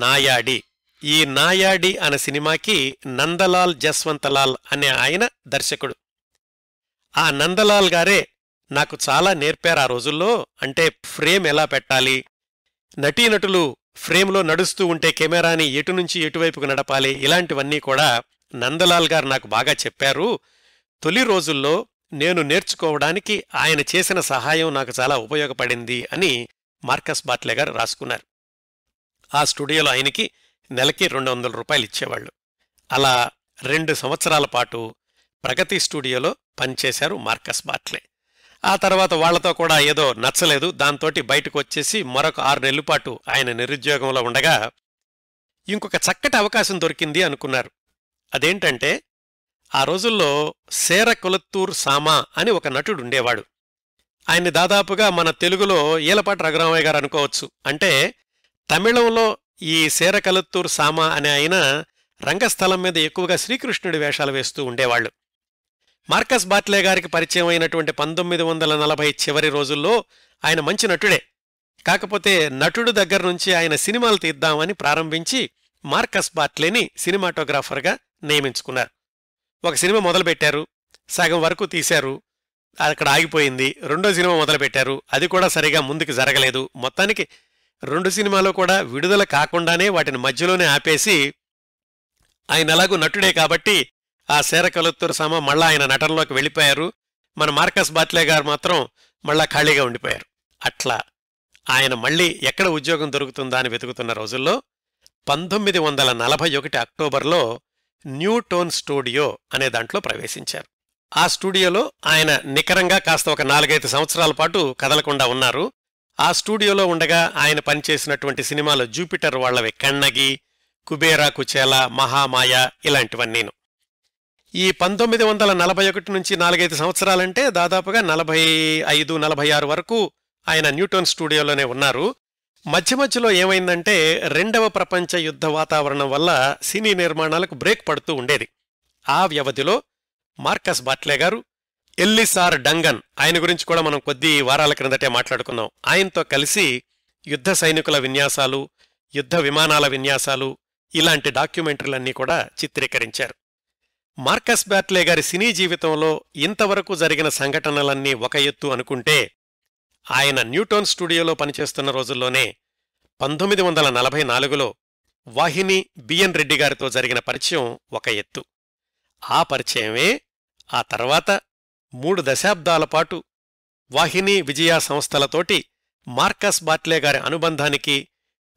నాయాడి ఈ నాయాడి అనే సినిమాకి నందలాల్ జస్వంతలాల్ అనే ఆయన దర్శకుడు ఆ నందలాల్ గారే నాకు చాలా నేర్పారు ఆ రోజుల్లో అంటే ఫ్రేమ్ ఎలా పెట్టాలి నటీనటులు ఫ్రేమ్లో నడుస్తూ ఉంటే కెమెరాని ఎటు నుంచి ఎటువైపుకు నడపాలి ఇలాంటివన్నీ కూడా నందలాల్ గారు నాకు బాగా చెప్పారు తొలి రోజుల్లో నేను నేర్చుకోవడానికి ఆయన చేసిన సహాయం నాకు చాలా ఉపయోగపడింది అని మార్కస్ బాట్లే గారు రాసుకున్నారు ఆ స్టూడియోలో ఆయనకి నెలకి రెండు వందల రూపాయలు ఇచ్చేవాళ్ళు అలా రెండు సంవత్సరాల పాటు ప్రగతి స్టూడియోలో పనిచేశారు మార్కస్ బాట్లే ఆ తర్వాత వాళ్లతో కూడా ఏదో నచ్చలేదు దాంతో బయటకు వచ్చేసి మరొక ఆరు నెలల పాటు ఆయన నిరుద్యోగంలో ఉండగా ఇంకొక చక్కటి అవకాశం దొరికింది అనుకున్నారు అదేంటంటే ఆ రోజుల్లో సేర కులత్తూర్ సామా అని ఒక నటుడు ఉండేవాడు ఆయన్ని దాదాపుగా మన తెలుగులో ఏలపాటి రఘురామయ్య గారు అనుకోవచ్చు అంటే తమిళంలో ఈ సేర కలత్తూర్ సామా అనే ఆయన రంగస్థలం మీద ఎక్కువగా శ్రీకృష్ణుడి వేషాలు వేస్తూ ఉండేవాళ్ళు మార్కస్ బాట్లే గారికి పరిచయం అయినటువంటి పంతొమ్మిది వందల నలభై చివరి రోజుల్లో ఆయన మంచి నటుడే కాకపోతే నటుడు దగ్గర నుంచి ఆయన సినిమాలు తీద్దామని ప్రారంభించి మార్కస్ బాట్లేని సినిమాటోగ్రాఫర్గా నియమించుకున్నారు ఒక సినిమా మొదలుపెట్టారు సగం వరకు తీశారు అక్కడ ఆగిపోయింది రెండో సినిమా మొదలుపెట్టారు అది కూడా సరిగా ముందుకు జరగలేదు మొత్తానికి రెండు సినిమాలు కూడా విడుదల కాకుండానే వాటిని మధ్యలోనే ఆపేసి ఆయన ఎలాగూ నటుడే కాబట్టి ఆ శేరకొలత్తూరు సామ మళ్ళా ఆయన నటనలోకి వెళ్ళిపోయారు మన మార్కస్ బాత్లే గారు మాత్రం మళ్ళా ఖాళీగా ఉండిపోయారు అట్లా ఆయన మళ్ళీ ఎక్కడ ఉద్యోగం దొరుకుతుందా అని వెతుకుతున్న రోజుల్లో పంతొమ్మిది వందల నలభై ఒకటి అక్టోబర్లో న్యూ టోన్ స్టూడియో అనే దాంట్లో ప్రవేశించారు ఆ స్టూడియోలో ఆయన నికరంగా కాస్త ఒక నాలుగైదు సంవత్సరాల పాటు కదలకుండా ఉన్నారు ఆ స్టూడియోలో ఉండగా ఆయన పనిచేసినటువంటి సినిమాలు జూపిటర్ వాళ్లవి కన్నగి కుబేరా కుచేల మహామాయ ఇలాంటివన్నీను ఈ పంతొమ్మిది వందల నలభై ఒకటి నుంచి నాలుగైదు సంవత్సరాలంటే దాదాపుగా నలభై ఐదు నలభై ఆరు వరకు ఆయన న్యూటన్ స్టూడియోలోనే ఉన్నారు మధ్య మధ్యలో ఏమైందంటే రెండవ ప్రపంచ యుద్ధ వాతావరణం వల్ల సినీ నిర్మాణాలకు బ్రేక్ పడుతూ ఉండేది ఆ వ్యవధిలో మార్కస్ బాట్లే గారు ఎల్లిసార్ డంగన్ ఆయన గురించి కూడా మనం కొద్ది వారాల క్రిందటే మాట్లాడుకున్నాం ఆయనతో కలిసి యుద్ధ సైనికుల విన్యాసాలు యుద్ధ విమానాల విన్యాసాలు ఇలాంటి డాక్యుమెంటరీలన్నీ కూడా చిత్రీకరించారు మార్కస్ బ్యాట్లే గారి సినీ జీవితంలో ఇంతవరకు జరిగిన సంఘటనలన్నీ ఒక ఎత్తు అనుకుంటే ఆయన న్యూటోన్ స్టూడియోలో పనిచేస్తున్న రోజుల్లోనే పంతొమ్మిది వందల నలభై నాలుగులో వాహిని బిఎన్ రెడ్డి గారితో జరిగిన పరిచయం ఒక ఎత్తు ఆ పరిచయమే ఆ తర్వాత మూడు దశాబ్దాల పాటు వాహిని విజయ సంస్థలతోటి మార్కస్ బాట్లే గారి అనుబంధానికి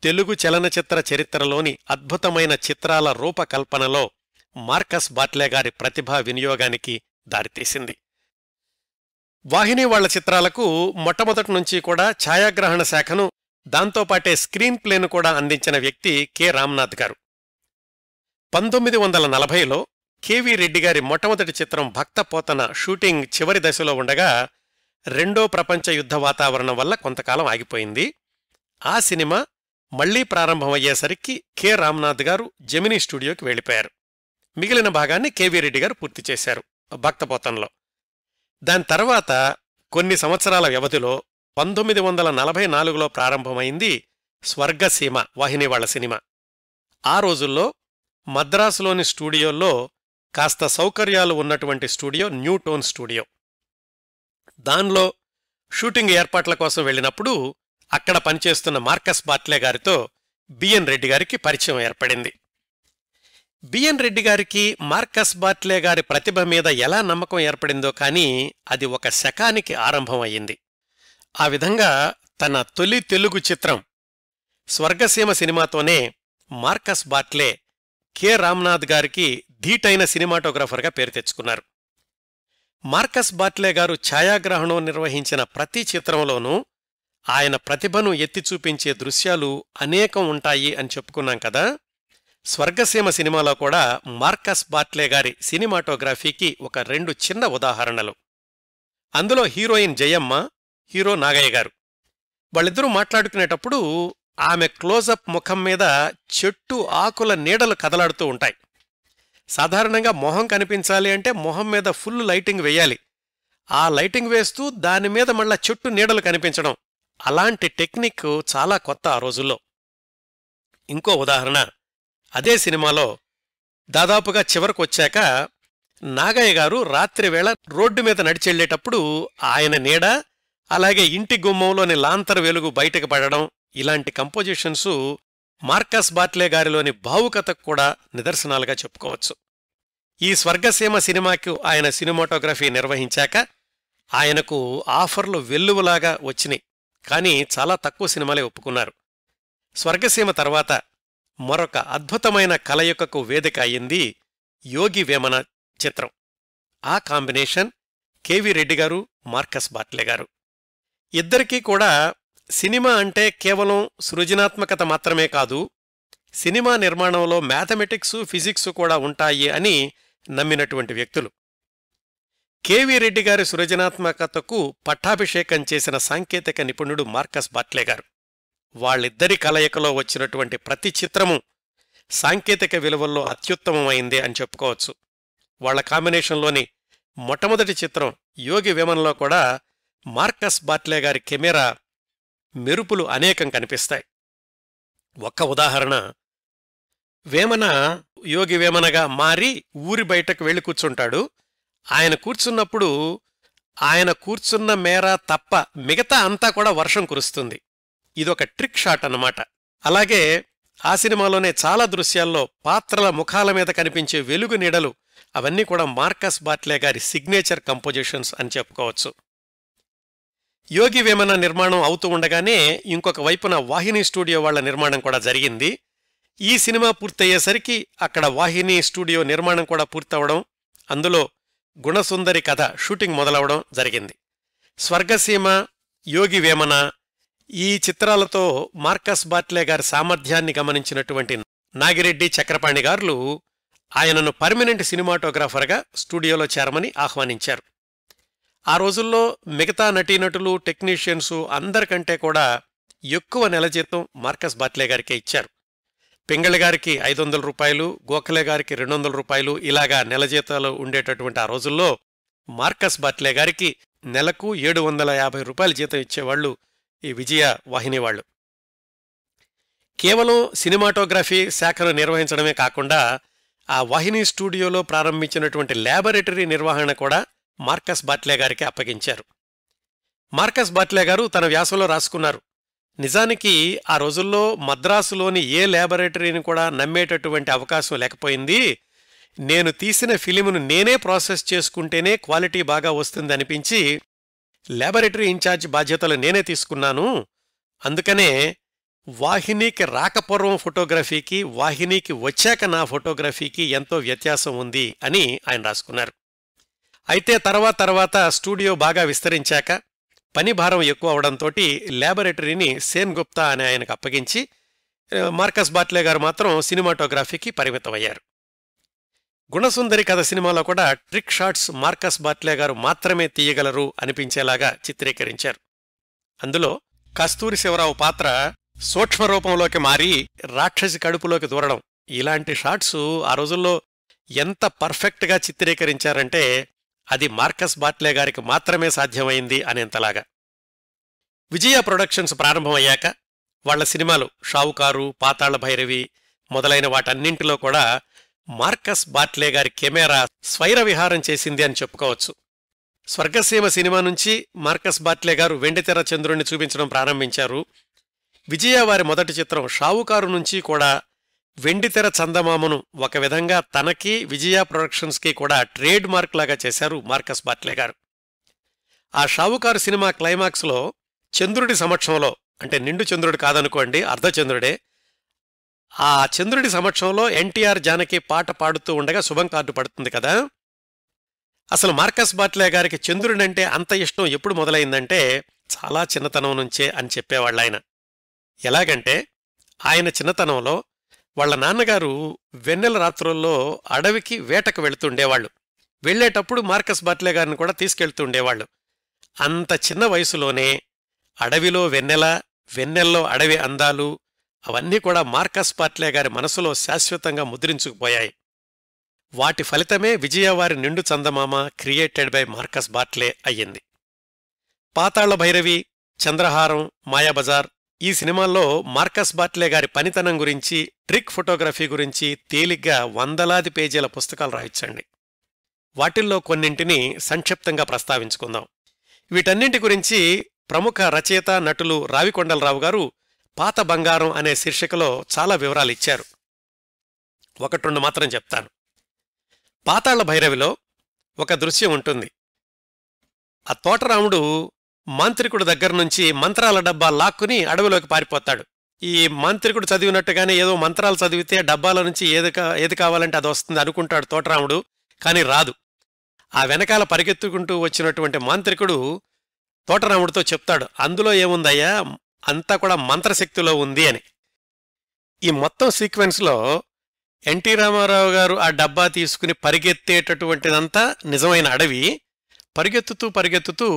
తెలుగు చలనచిత్ర చరిత్రలోని అద్భుతమైన చిత్రాల రూపకల్పనలో మార్కస్ బాట్లే గారి ప్రతిభా వినియోగానికి దారితీసింది వాహిని వాళ్ల చిత్రాలకు మొట్టమొదటి నుంచి కూడా ఛాయాగ్రహణ శాఖను దాంతోపాటే స్క్రీన్ ప్లేను కూడా అందించిన వ్యక్తి కె రామ్నాథ్ గారు పంతొమ్మిది వందల నలభైలో కెవి రెడ్డి గారి మొట్టమొదటి చిత్రం భక్త పోతన షూటింగ్ చివరి దశలో ఉండగా రెండో ప్రపంచ యుద్ధ వాతావరణం వల్ల కొంతకాలం ఆగిపోయింది ఆ సినిమా మళ్లీ ప్రారంభమయ్యేసరికి కె రామ్నాథ్ గారు జెమినీ స్టూడియోకి వెళ్ళిపోయారు మిగిలిన భాగాన్ని కెవి రెడ్డి గారు పూర్తి చేశారు భక్తపోతంలో దాని తర్వాత కొన్ని సంవత్సరాల వ్యవధిలో పంతొమ్మిది వందల నలభై నాలుగులో ప్రారంభమైంది స్వర్గసీమ వాహినివాళ్ల సినిమా ఆ రోజుల్లో మద్రాసులోని స్టూడియోల్లో కాస్త సౌకర్యాలు ఉన్నటువంటి స్టూడియో న్యూటోన్ స్టూడియో దానిలో షూటింగ్ ఏర్పాట్ల కోసం వెళ్ళినప్పుడు అక్కడ పనిచేస్తున్న మార్కస్ బాట్లే గారితో బిఎన్ రెడ్డి గారికి పరిచయం ఏర్పడింది బిఎన్ రెడ్డి గారికి మార్కస్ బాట్లే గారి ప్రతిభ మీద ఎలా నమ్మకం ఏర్పడిందో కానీ అది ఒక శకానికి ఆరంభమయ్యింది ఆ విధంగా తన తొలి తెలుగు చిత్రం స్వర్గసీమ సినిమాతోనే మార్కస్ బాట్లే కె రామ్నాథ్ గారికి ధీటైన సినిమాటోగ్రాఫర్గా పేరు తెచ్చుకున్నారు మార్కస్ బాట్లే గారు ఛాయాగ్రహణం నిర్వహించిన ప్రతి చిత్రంలోనూ ఆయన ప్రతిభను ఎత్తి చూపించే దృశ్యాలు అనేకం ఉంటాయి అని చెప్పుకున్నాం కదా స్వర్గసీమ సినిమాలో కూడా మార్కస్ బాట్లే గారి సినిమాటోగ్రఫీకి ఒక రెండు చిన్న ఉదాహరణలు అందులో హీరోయిన్ జయమ్మ హీరో నాగయ్య గారు వాళ్ళిద్దరూ మాట్లాడుకునేటప్పుడు ఆమె క్లోజప్ ముఖం మీద చెట్టు ఆకుల నీడలు కదలాడుతూ ఉంటాయి సాధారణంగా మొహం కనిపించాలి అంటే మొహం మీద ఫుల్ లైటింగ్ వేయాలి ఆ లైటింగ్ వేస్తూ దాని మీద మళ్ళా చెట్టు నీడలు కనిపించడం అలాంటి టెక్నిక్ చాలా కొత్త ఆ రోజుల్లో ఇంకో ఉదాహరణ అదే సినిమాలో దాదాపుగా చివరకొచ్చాక నాగయ్య గారు రాత్రివేళ రోడ్డు మీద నడిచెళ్లేటప్పుడు ఆయన నీడ అలాగే ఇంటి గుమ్మంలోని లాంతర్ వెలుగు బయటకు పడడం ఇలాంటి కంపోజిషన్సు మార్కస్ బాట్లే గారిలోని భావుకథకు కూడా నిదర్శనాలుగా చెప్పుకోవచ్చు ఈ స్వర్గసీమ సినిమాకు ఆయన సినిమాటోగ్రఫీ నిర్వహించాక ఆయనకు ఆఫర్లు వెల్లువలాగా వచ్చినాయి కానీ చాలా తక్కువ సినిమాలే ఒప్పుకున్నారు స్వర్గసీమ తర్వాత మరొక అద్భుతమైన కలయుకకు వేదిక అయింది యోగి వేమన చిత్రం ఆ కాంబినేషన్ కెవి రెడ్డి గారు మార్కస్ బాట్లే గారు ఇద్దరికీ కూడా సినిమా అంటే కేవలం సృజనాత్మకత మాత్రమే కాదు సినిమా నిర్మాణంలో మ్యాథమెటిక్సు ఫిజిక్సు కూడా ఉంటాయి అని నమ్మినటువంటి వ్యక్తులు కేవీ రెడ్డి గారి సృజనాత్మకతకు పట్టాభిషేకం చేసిన సాంకేతిక నిపుణుడు మార్కస్ బాట్లే గారు వాళ్ళిద్దరి కలయికలో వచ్చినటువంటి ప్రతి చిత్రము సాంకేతిక విలువల్లో అత్యుత్తమమైంది అని చెప్పుకోవచ్చు వాళ్ల కాంబినేషన్లోని మొట్టమొదటి చిత్రం యోగి విమన్లో కూడా మార్కస్ బాట్లే గారి కెమెరా మెరుపులు అనేకం కనిపిస్తాయి ఒక్క ఉదాహరణ వేమన యోగి వేమనగా మారి ఊరి బయటకు వెళ్ళి కూర్చుంటాడు ఆయన కూర్చున్నప్పుడు ఆయన కూర్చున్న మేర తప్ప మిగతా అంతా కూడా వర్షం కురుస్తుంది ఇదొక ట్రిక్ షాట్ అన్నమాట అలాగే ఆ సినిమాలోనే చాలా దృశ్యాల్లో పాత్రల ముఖాల మీద కనిపించే వెలుగు నీడలు అవన్నీ కూడా మార్కస్ బాట్లే గారి సిగ్నేచర్ కంపోజిషన్స్ అని చెప్పుకోవచ్చు యోగి వేమన నిర్మాణం అవుతూ ఉండగానే ఇంకొక వైపున వాహిని స్టూడియో వాళ్ల నిర్మాణం కూడా జరిగింది ఈ సినిమా పూర్తయ్యేసరికి అక్కడ వాహిని స్టూడియో నిర్మాణం కూడా పూర్తవడం అందులో గుణసుందరి కథ షూటింగ్ మొదలవడం జరిగింది స్వర్గసీమ యోగి వేమన ఈ చిత్రాలతో మార్కస్ బాట్లే గారి సామర్థ్యాన్ని గమనించినటువంటి నాగిరెడ్డి చక్రపాణి గారులు ఆయనను పర్మినెంట్ సినిమాటోగ్రాఫర్గా స్టూడియోలో చేరమని ఆహ్వానించారు ఆ రోజుల్లో మిగతా నటీనటులు టెక్నీషియన్సు అందరికంటే కూడా ఎక్కువ నెల జీతం మార్కస్ బాట్లే గారికే ఇచ్చారు పింగళి గారికి ఐదు వందల రూపాయలు గోఖలే గారికి రెండు వందల రూపాయలు ఇలాగా నెల జీతాలు ఉండేటటువంటి ఆ రోజుల్లో మార్కస్ బాట్లే గారికి నెలకు ఏడు వందల యాభై రూపాయల జీతం ఇచ్చేవాళ్లు ఈ విజయ వాహిని వాళ్ళు కేవలం సినిమాటోగ్రఫీ శాఖను నిర్వహించడమే కాకుండా ఆ వాహిని స్టూడియోలో ప్రారంభించినటువంటి ల్యాబొరేటరీ నిర్వహణ కూడా మార్కస్ బాట్లే గారికి అప్పగించారు మార్కస్ బాట్లే గారు తన వ్యాసంలో రాసుకున్నారు నిజానికి ఆ రోజుల్లో మద్రాసులోని ఏ ల్యాబొరేటరీని కూడా నమ్మేటటువంటి అవకాశం లేకపోయింది నేను తీసిన ఫిలిమును నేనే ప్రాసెస్ చేసుకుంటేనే క్వాలిటీ బాగా వస్తుందనిపించి ల్యాబొరేటరీ ఇన్ఛార్జ్ బాధ్యతలు నేనే తీసుకున్నాను అందుకనే వాహినికి రాకపూర్వం ఫోటోగ్రఫీకి వాహినికి వచ్చాక నా ఫోటోగ్రఫీకి ఎంతో వ్యత్యాసం ఉంది అని ఆయన రాసుకున్నారు అయితే తర్వాత తర్వాత స్టూడియో బాగా విస్తరించాక పని భారం ఎక్కువ అవడంతో ల్యాబొరేటరీని సేన్ గుప్తా అనే ఆయనకు అప్పగించి మార్కస్ బాట్లే గారు మాత్రం సినిమాటోగ్రఫీకి పరిమితమయ్యారు గుణసుందరి కథ సినిమాలో కూడా ట్రిక్ షాట్స్ మార్కస్ బాట్లే గారు మాత్రమే తీయగలరు అనిపించేలాగా చిత్రీకరించారు అందులో కస్తూరి శివరావు పాత్ర సూక్ష్మ రూపంలోకి మారి రాక్షసి కడుపులోకి దూరడం ఇలాంటి షాట్స్ ఆ రోజుల్లో ఎంత పర్ఫెక్ట్గా చిత్రీకరించారంటే అది మార్కస్ బాట్లే గారికి మాత్రమే సాధ్యమైంది అనేంతలాగా విజయ ప్రొడక్షన్స్ ప్రారంభమయ్యాక వాళ్ల సినిమాలు షావుకారు పాతాళ భైరవి మొదలైన వాటన్నింటిలో కూడా మార్కస్ బాట్లే గారి కెమెరా స్వైర విహారం చేసింది అని చెప్పుకోవచ్చు స్వర్గసీమ సినిమా నుంచి మార్కస్ బాట్లే గారు వెండితెర చంద్రుణ్ణి చూపించడం ప్రారంభించారు విజయ వారి మొదటి చిత్రం షావుకారు నుంచి కూడా వెండితెర చందమామను ఒక విధంగా తనకి విజయ ప్రొడక్షన్స్కి కూడా ట్రేడ్ మార్క్ లాగా చేశారు మార్కస్ బాట్లే గారు ఆ షావుకారు సినిమా క్లైమాక్స్లో చంద్రుడి సమక్షంలో అంటే నిండు చంద్రుడు కాదనుకోండి అర్ధచంద్రుడే ఆ చంద్రుడి సమక్షంలో ఎన్టీఆర్ జానకి పాట పాడుతూ ఉండగా శుభం కార్డు పడుతుంది కదా అసలు మార్కస్ బాట్లే గారికి చంద్రుడంటే అంత ఇష్టం ఎప్పుడు మొదలైందంటే చాలా చిన్నతనం నుంచే అని చెప్పేవాళ్ళు ఆయన ఎలాగంటే ఆయన చిన్నతనంలో వాళ్ళ నాన్నగారు వెన్నెల రాత్రుల్లో అడవికి వేటకు వెళుతుండేవాళ్ళు వెళ్లేటప్పుడు మార్కస్ బాట్లే గారిని కూడా తీసుకెళ్తూ ఉండేవాళ్ళు అంత చిన్న వయసులోనే అడవిలో వెన్నెల వెన్నెల్లో అడవి అందాలు అవన్నీ కూడా మార్కస్ పాట్లే గారి మనసులో శాశ్వతంగా ముద్రించుకుపోయాయి వాటి ఫలితమే విజయవారి నిండు చందమామ క్రియేటెడ్ బై మార్కస్ బాట్లే అయ్యింది పాతాళ్ల భైరవి చంద్రహారం మాయాబజార్ ఈ సినిమాల్లో మార్కస్ బాట్లే గారి పనితనం గురించి ట్రిక్ ఫోటోగ్రఫీ గురించి తేలిగ్గా వందలాది పేజీల పుస్తకాలు రాయించండి వాటిల్లో కొన్నింటిని సంక్షిప్తంగా ప్రస్తావించుకుందాం వీటన్నింటి గురించి ప్రముఖ రచయిత నటులు రావికొండలరావు గారు పాత బంగారం అనే శీర్షికలో చాలా వివరాలు ఇచ్చారు ఒకటి రెండు మాత్రం చెప్తాను పాతాళ భైరవిలో ఒక దృశ్యం ఉంటుంది ఆ తోటరాముడు మాంత్రికుడు దగ్గర నుంచి మంత్రాల డబ్బా లాక్కుని అడవిలోకి పారిపోతాడు ఈ మాంత్రికుడు చదివినట్టుగానే ఏదో మంత్రాలు చదివితే డబ్బాల నుంచి ఏది ఏది కావాలంటే అది వస్తుంది అనుకుంటాడు తోటరాముడు కానీ రాదు ఆ వెనకాల పరిగెత్తుకుంటూ వచ్చినటువంటి మాంత్రికుడు తోటరాముడితో చెప్తాడు అందులో ఏముందయ్యా అంతా కూడా మంత్రశక్తిలో ఉంది అని ఈ మొత్తం సీక్వెన్స్లో ఎన్టీ రామారావు గారు ఆ డబ్బా తీసుకుని పరిగెత్తేటటువంటిదంతా నిజమైన అడవి పరిగెత్తుతూ పరిగెత్తుతూ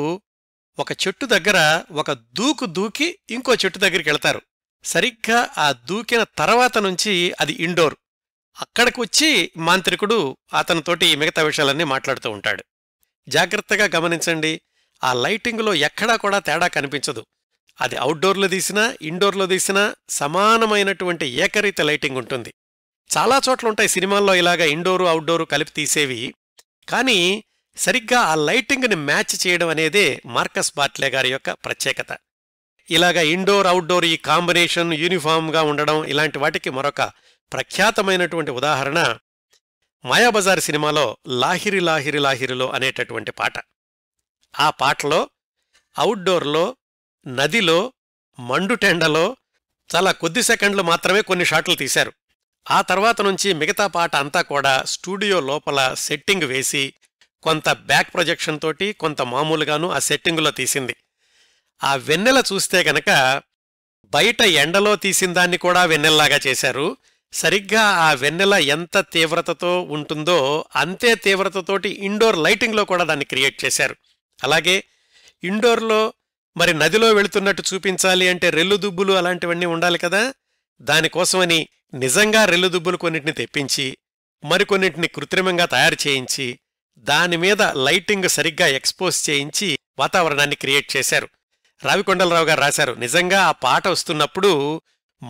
ఒక చెట్టు దగ్గర ఒక దూకు దూకి ఇంకో చెట్టు దగ్గరికి వెళ్తారు సరిగ్గా ఆ దూకిన తర్వాత నుంచి అది ఇండోర్ అక్కడికి వచ్చి మాంత్రికుడు అతనితోటి మిగతా విషయాలన్నీ మాట్లాడుతూ ఉంటాడు జాగ్రత్తగా గమనించండి ఆ లైటింగ్లో ఎక్కడా కూడా తేడా కనిపించదు అది అవుట్డోర్లో తీసినా ఇండోర్లో తీసినా సమానమైనటువంటి ఏకరీత లైటింగ్ ఉంటుంది చాలా చోట్ల ఉంటాయి సినిమాల్లో ఇలాగా ఇండోరు అవుట్డోరు కలిపి తీసేవి కానీ సరిగ్గా ఆ లైటింగ్ని మ్యాచ్ చేయడం అనేదే మార్కస్ బాట్లే గారి యొక్క ప్రత్యేకత ఇలాగ ఇండోర్ అవుట్డోర్ ఈ కాంబినేషన్ యూనిఫామ్గా ఉండడం ఇలాంటి వాటికి మరొక ప్రఖ్యాతమైనటువంటి ఉదాహరణ మాయాబజార్ సినిమాలో లాహిరి లాహిరి లాహిరిలో అనేటటువంటి పాట ఆ పాటలో అవుట్డోర్లో నదిలో మండుటెండలో చాలా కొద్ది సెకండ్లు మాత్రమే కొన్ని షాట్లు తీశారు ఆ తర్వాత నుంచి మిగతా పాట అంతా కూడా స్టూడియో లోపల సెట్టింగ్ వేసి కొంత బ్యాక్ ప్రొజెక్షన్ తోటి కొంత మామూలుగాను ఆ సెట్టింగులో తీసింది ఆ వెన్నెల చూస్తే గనక బయట ఎండలో తీసిన దాన్ని కూడా వెన్నెల్లాగా చేశారు సరిగ్గా ఆ వెన్నెల ఎంత తీవ్రతతో ఉంటుందో అంతే తీవ్రతతోటి ఇండోర్ లైటింగ్లో కూడా దాన్ని క్రియేట్ చేశారు అలాగే ఇండోర్లో మరి నదిలో వెళుతున్నట్టు చూపించాలి అంటే రెల్లుదుబ్బులు అలాంటివన్నీ ఉండాలి కదా దానికోసమని నిజంగా రెల్లుదుబ్బులు కొన్నిటిని తెప్పించి మరికొన్నిటిని కృత్రిమంగా తయారు చేయించి దానిమీద లైటింగ్ సరిగ్గా ఎక్స్పోజ్ చేయించి వాతావరణాన్ని క్రియేట్ చేశారు రావికొండలరావు గారు రాశారు నిజంగా ఆ పాట వస్తున్నప్పుడు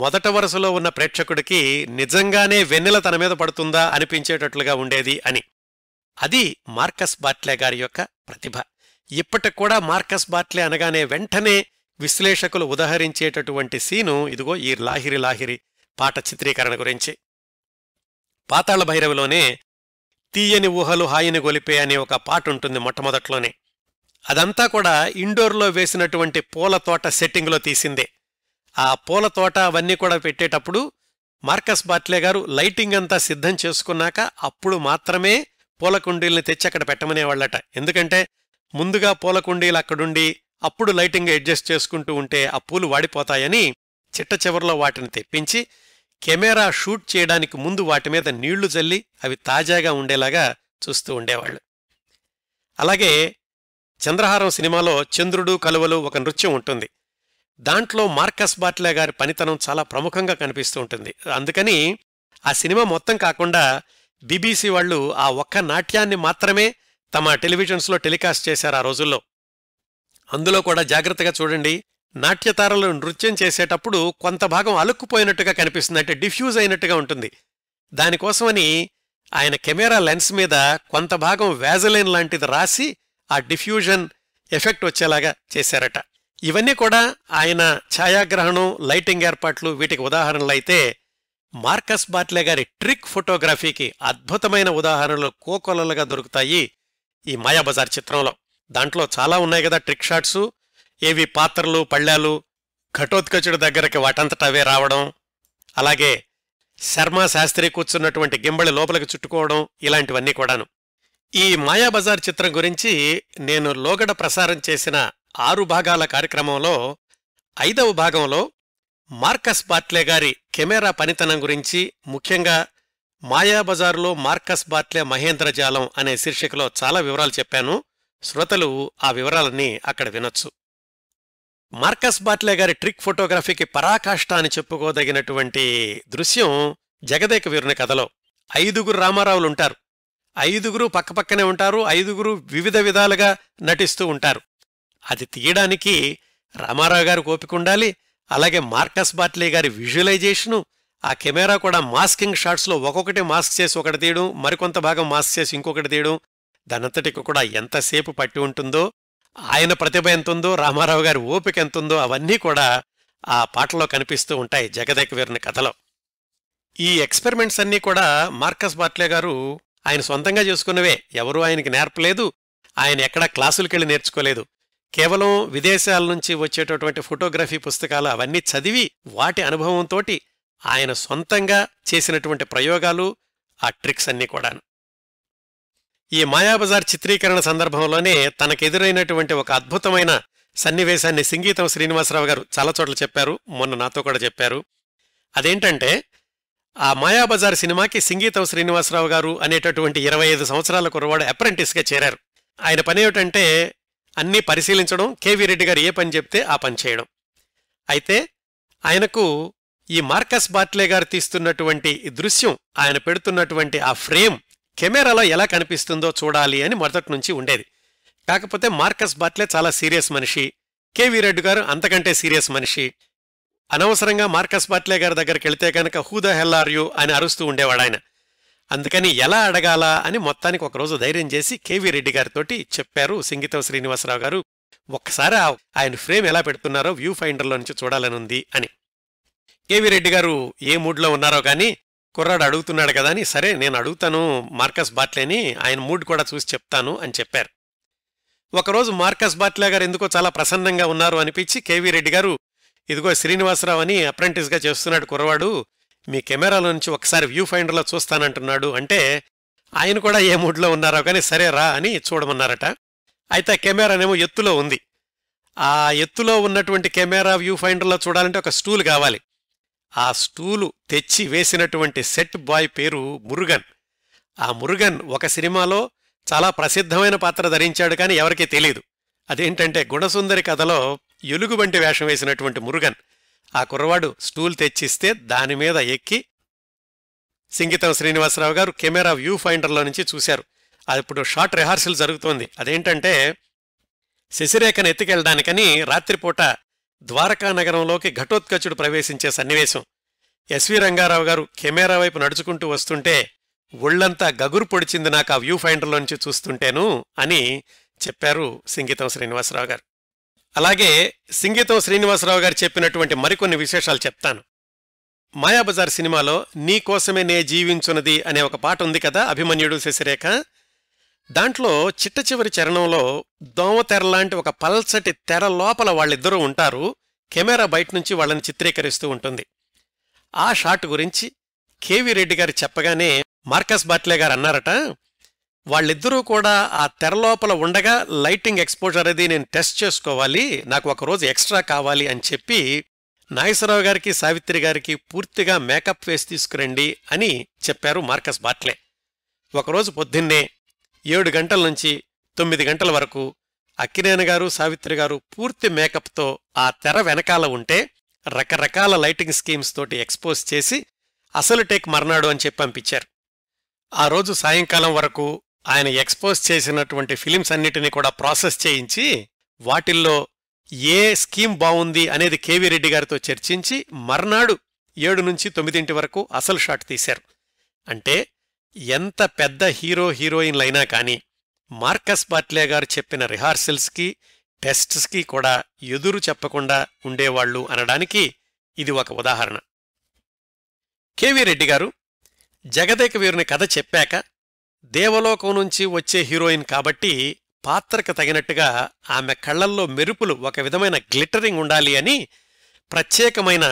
మొదట వరుసలో ఉన్న ప్రేక్షకుడికి నిజంగానే వెన్నెల తన మీద పడుతుందా అనిపించేటట్లుగా ఉండేది అని అది మార్కస్ బాట్లే గారి యొక్క ప్రతిభ ఇప్పటికి కూడా మార్కస్ బాట్లే అనగానే వెంటనే విశ్లేషకులు ఉదహరించేటటువంటి సీను ఇదిగో ఈ లాహిరి లాహిరి పాట చిత్రీకరణ గురించి పాతాళ భైరవిలోనే తీయని ఊహలు హాయిని గొలిపే అనే ఒక పాట ఉంటుంది మొట్టమొదట్లోనే అదంతా కూడా ఇండోర్లో వేసినటువంటి పూల తోట సెట్టింగ్లో తీసిందే ఆ పూల తోట అవన్నీ కూడా పెట్టేటప్పుడు మార్కస్ బాట్లే గారు లైటింగ్ అంతా సిద్ధం చేసుకున్నాక అప్పుడు మాత్రమే పూల కుండీల్ని తెచ్చి అక్కడ పెట్టమనేవాళ్ళట ఎందుకంటే ముందుగా పూల కుండీలు అక్కడుండి అప్పుడు లైటింగ్ అడ్జస్ట్ చేసుకుంటూ ఉంటే ఆ పూలు వాడిపోతాయని చిట్ట చివరిలో వాటిని తెప్పించి కెమెరా షూట్ చేయడానికి ముందు వాటి మీద నీళ్లు చల్లి అవి తాజాగా ఉండేలాగా చూస్తూ ఉండేవాళ్ళు అలాగే చంద్రహారం సినిమాలో చంద్రుడు కలువలు ఒక నృత్యం ఉంటుంది దాంట్లో మార్కస్ బాట్లే గారి పనితనం చాలా ప్రముఖంగా కనిపిస్తూ ఉంటుంది అందుకని ఆ సినిమా మొత్తం కాకుండా బీబీసీ వాళ్ళు ఆ ఒక్క నాట్యాన్ని మాత్రమే తమ టెలివిజన్స్లో టెలికాస్ట్ చేశారు ఆ రోజుల్లో అందులో కూడా జాగ్రత్తగా చూడండి నాట్యతారలు నృత్యం చేసేటప్పుడు కొంత భాగం అలుక్కుపోయినట్టుగా కనిపిస్తుంది అంటే డిఫ్యూజ్ అయినట్టుగా ఉంటుంది దానికోసమని ఆయన కెమెరా లెన్స్ మీద కొంత భాగం వ్యాజలైన్ లాంటిది రాసి ఆ డిఫ్యూజన్ ఎఫెక్ట్ వచ్చేలాగా చేశారట ఇవన్నీ కూడా ఆయన ఛాయాగ్రహణం లైటింగ్ ఏర్పాట్లు వీటికి ఉదాహరణలు అయితే మార్కస్ బాట్లే గారి ట్రిక్ ఫోటోగ్రఫీకి అద్భుతమైన ఉదాహరణలు కోకొలలుగా దొరుకుతాయి ఈ మాయాబజార్ చిత్రంలో దాంట్లో చాలా ఉన్నాయి కదా ట్రిక్ షాట్సు ఏవి పాత్రలు పళ్ళాలు ఘటోత్కచుడి దగ్గరకి వాటంతట అవే రావడం అలాగే శర్మ శాస్త్రి కూర్చున్నటువంటి గింబళి లోపలికి చుట్టుకోవడం ఇలాంటివన్నీ కూడాను ఈ మాయాబజార్ చిత్రం గురించి నేను లోగడ ప్రసారం చేసిన ఆరు భాగాల కార్యక్రమంలో ఐదవ భాగంలో మార్కస్ బాట్లే గారి కెమెరా పనితనం గురించి ముఖ్యంగా మాయాబజారులో మార్కస్ బాట్లే మహేంద్రజాలం అనే శీర్షికలో చాలా వివరాలు చెప్పాను శ్రోతలు ఆ వివరాలన్నీ అక్కడ వినొచ్చు మార్కస్ బాట్లే గారి ట్రిక్ ఫోటోగ్రఫీకి పరాకాష్ట అని చెప్పుకోదగినటువంటి దృశ్యం జగదేక వీరుని కథలో ఐదుగురు రామారావులుంటారు ఐదుగురు పక్కపక్కనే ఉంటారు ఐదుగురు వివిధ విధాలుగా నటిస్తూ ఉంటారు అది తీయడానికి రామారావు గారు కోపికుండాలి అలాగే మార్కస్ బాట్లే గారి విజువలైజేషను ఆ కెమెరా కూడా మాస్కింగ్ షాట్స్లో ఒక్కొక్కటి మాస్క్ చేసి ఒకటి తీయడం మరికొంత భాగం మాస్క్ చేసి ఇంకొకటి తీయడం దానంతటికి కూడా ఎంతసేపు పట్టి ఉంటుందో ఆయన ప్రతిభ ఎంతుందో రామారావు గారి ఓపిక ఎంతుందో అవన్నీ కూడా ఆ పాటలో కనిపిస్తూ ఉంటాయి జగదేక వీరుని కథలో ఈ ఎక్స్పెరిమెంట్స్ అన్నీ కూడా మార్కస్ బాట్లే గారు ఆయన సొంతంగా చేసుకున్నవే ఎవరూ ఆయనకి నేర్పలేదు ఆయన ఎక్కడా క్లాసులకెళ్ళి నేర్చుకోలేదు కేవలం విదేశాల నుంచి వచ్చేటటువంటి ఫోటోగ్రఫీ పుస్తకాలు అవన్నీ చదివి వాటి అనుభవంతోటి ఆయన సొంతంగా చేసినటువంటి ప్రయోగాలు ఆ ట్రిక్స్ అన్నీ కూడాను ఈ మాయాబజార్ చిత్రీకరణ సందర్భంలోనే తనకెదురైనటువంటి ఒక అద్భుతమైన సన్నివేశాన్ని సింగీతం శ్రీనివాసరావు గారు చాలా చోట్ల చెప్పారు మొన్న నాతో కూడా చెప్పారు అదేంటంటే ఆ మాయాబజార్ సినిమాకి సింగీతం శ్రీనివాసరావు గారు అనేటటువంటి ఇరవై ఐదు సంవత్సరాల కురవాడు అప్రెంటిస్గా చేరారు ఆయన పని ఏమిటంటే అన్నీ పరిశీలించడం కేవీ రెడ్డి గారు ఏ పని చెప్తే ఆ పని చేయడం అయితే ఆయనకు ఈ మార్కస్ బాట్లే గారు తీస్తున్నటువంటి దృశ్యం ఆయన పెడుతున్నటువంటి ఆ ఫ్రేమ్ కెమెరాలో ఎలా కనిపిస్తుందో చూడాలి అని మొదటి నుంచి ఉండేది కాకపోతే మార్కస్ బాట్లే చాలా సీరియస్ మనిషి కేవీ రెడ్డి గారు అంతకంటే సీరియస్ మనిషి అనవసరంగా మార్కస్ బాట్లే గారి దగ్గరికి వెళితే కనుక ఆర్ యూ అని అరుస్తూ ఉండేవాడు ఆయన అందుకని ఎలా అడగాలా అని మొత్తానికి ఒకరోజు ధైర్యం చేసి కేవీ రెడ్డి గారితోటి చెప్పారు సింగీతవ శ్రీనివాసరావు గారు ఒక్కసారి ఆయన ఫ్రేమ్ ఎలా పెడుతున్నారో వ్యూ ఫైండర్లో నుంచి చూడాలనుంది అని కేవీ రెడ్డి గారు ఏ మూడ్లో ఉన్నారో కానీ కుర్రాడు అడుగుతున్నాడు కదా అని సరే నేను అడుగుతాను మార్కస్ బాట్లేని ఆయన మూడ్ కూడా చూసి చెప్తాను అని చెప్పారు ఒకరోజు మార్కస్ బాట్లే గారు ఎందుకో చాలా ప్రసన్నంగా ఉన్నారు అనిపించి కేవీ రెడ్డి గారు ఇదిగో శ్రీనివాసరావు అని అప్రెంటిస్గా చేస్తున్నాడు కుర్రవాడు మీ కెమెరాలో నుంచి ఒకసారి వ్యూ ఫైండర్లో చూస్తానంటున్నాడు అంటే ఆయన కూడా ఏ మూడ్లో ఉన్నారో కానీ సరే రా అని చూడమన్నారట అయితే కెమెరానేమో ఎత్తులో ఉంది ఆ ఎత్తులో ఉన్నటువంటి కెమెరా వ్యూ ఫైండర్లో చూడాలంటే ఒక స్టూల్ కావాలి ఆ స్టూలు తెచ్చి వేసినటువంటి సెట్ బాయ్ పేరు మురుగన్ ఆ మురుగన్ ఒక సినిమాలో చాలా ప్రసిద్ధమైన పాత్ర ధరించాడు కానీ ఎవరికీ తెలియదు అదేంటంటే గుణసుందరి కథలో ఎలుగు వంటి వేషం వేసినటువంటి మురుగన్ ఆ కుర్రవాడు స్టూల్ తెచ్చిస్తే దానిమీద ఎక్కి సింగితం శ్రీనివాసరావు గారు కెమెరా వ్యూ ఫైండర్లో నుంచి చూశారు అది ఇప్పుడు షార్ట్ రిహార్సల్ జరుగుతోంది అదేంటంటే శశిరేఖను ఎత్తుకెళ్ళడానికని రాత్రిపూట ద్వారకా నగరంలోకి ఘటోత్కచుడు ప్రవేశించే సన్నివేశం ఎస్వి రంగారావు గారు కెమెరా వైపు నడుచుకుంటూ వస్తుంటే ఒళ్లంతా గగురు పొడిచింది నాకు ఆ వ్యూ ఫైండర్లోంచి చూస్తుంటేను అని చెప్పారు సింగీతం శ్రీనివాసరావు గారు అలాగే సింగీతం శ్రీనివాసరావు గారు చెప్పినటువంటి మరికొన్ని విశేషాలు చెప్తాను మాయాబజార్ సినిమాలో నీ కోసమే నే జీవించున్నది అనే ఒక పాట ఉంది కదా అభిమన్యుడు శశిరేఖ దాంట్లో చిట్ట చివరి చరణంలో దోమతెరలాంటి ఒక పల్సటి తెర లోపల వాళ్ళిద్దరూ ఉంటారు కెమెరా బయట నుంచి వాళ్ళని చిత్రీకరిస్తూ ఉంటుంది ఆ షాట్ గురించి కేవి రెడ్డి గారు చెప్పగానే మార్కస్ బాట్లే గారు అన్నారట వాళ్ళిద్దరూ కూడా ఆ తెరలోపల ఉండగా లైటింగ్ ఎక్స్పోజర్ అనేది నేను టెస్ట్ చేసుకోవాలి నాకు ఒకరోజు ఎక్స్ట్రా కావాలి అని చెప్పి నాగేశ్వరరావు గారికి సావిత్రి గారికి పూర్తిగా మేకప్ వేసి తీసుకురండి అని చెప్పారు మార్కస్ బాట్లే ఒకరోజు పొద్దున్నే ఏడు గంటల నుంచి తొమ్మిది గంటల వరకు అక్కినేనగారు సావిత్రి గారు పూర్తి మేకప్తో ఆ తెర వెనకాల ఉంటే రకరకాల లైటింగ్ స్కీమ్స్ తోటి ఎక్స్పోజ్ చేసి అసలు టేక్ మర్నాడు అని చెప్పి పంపించారు ఆ రోజు సాయంకాలం వరకు ఆయన ఎక్స్పోజ్ చేసినటువంటి ఫిలిమ్స్ అన్నిటినీ కూడా ప్రాసెస్ చేయించి వాటిల్లో ఏ స్కీమ్ బాగుంది అనేది కేవీ రెడ్డి గారితో చర్చించి మర్నాడు ఏడు నుంచి తొమ్మిదింటి వరకు అసలు షాట్ తీశారు అంటే ఎంత పెద్ద హీరో హీరోయిన్లైనా కానీ మార్కస్ బాట్లే గారు చెప్పిన రిహార్సల్స్కి టెస్ట్స్కి కూడా ఎదురు చెప్పకుండా ఉండేవాళ్లు అనడానికి ఇది ఒక ఉదాహరణ కేవీ రెడ్డి గారు జగదేక వీరుని కథ చెప్పాక దేవలోకం నుంచి వచ్చే హీరోయిన్ కాబట్టి పాత్రకు తగినట్టుగా ఆమె కళ్లల్లో మెరుపులు ఒక విధమైన గ్లిటరింగ్ ఉండాలి అని ప్రత్యేకమైన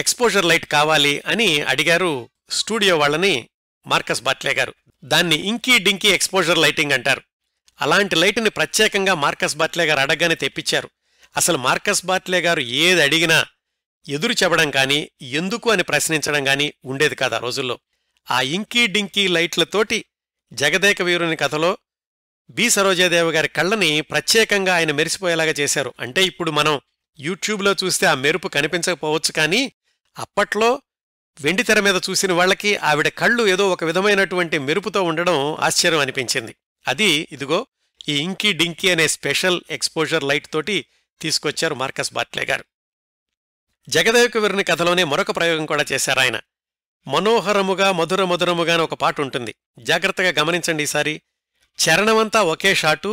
ఎక్స్పోజర్ లైట్ కావాలి అని అడిగారు స్టూడియో వాళ్ళని మార్కస్ బాట్లే గారు దాన్ని ఇంకీ డింకీ ఎక్స్పోజర్ లైటింగ్ అంటారు అలాంటి లైట్ని ప్రత్యేకంగా మార్కస్ బాట్లే గారు అడగగానే తెప్పించారు అసలు మార్కస్ బాట్లే గారు ఏది అడిగినా ఎదురు చెప్పడం కానీ ఎందుకు అని ప్రశ్నించడం కానీ ఉండేది కాదు ఆ రోజుల్లో ఆ ఇంకీ డింకీ లైట్లతోటి జగదేక వీరుని కథలో బి సరోజాదేవి గారి కళ్ళని ప్రత్యేకంగా ఆయన మెరిసిపోయేలాగా చేశారు అంటే ఇప్పుడు మనం యూట్యూబ్లో చూస్తే ఆ మెరుపు కనిపించకపోవచ్చు కానీ అప్పట్లో వెండి తెర మీద చూసిన వాళ్లకి ఆవిడ కళ్ళు ఏదో ఒక విధమైనటువంటి మెరుపుతో ఉండడం ఆశ్చర్యం అనిపించింది అది ఇదిగో ఈ ఇంకీ డింకీ అనే స్పెషల్ ఎక్స్పోజర్ లైట్ తోటి తీసుకొచ్చారు మార్కస్ బాట్లే గారు జగదేవకు విరిని కథలోనే మరొక ప్రయోగం కూడా చేశారు ఆయన మనోహరముగా మధుర మధురముగా ఒక పాట ఉంటుంది జాగ్రత్తగా గమనించండి ఈసారి చరణమంతా ఒకే షాటు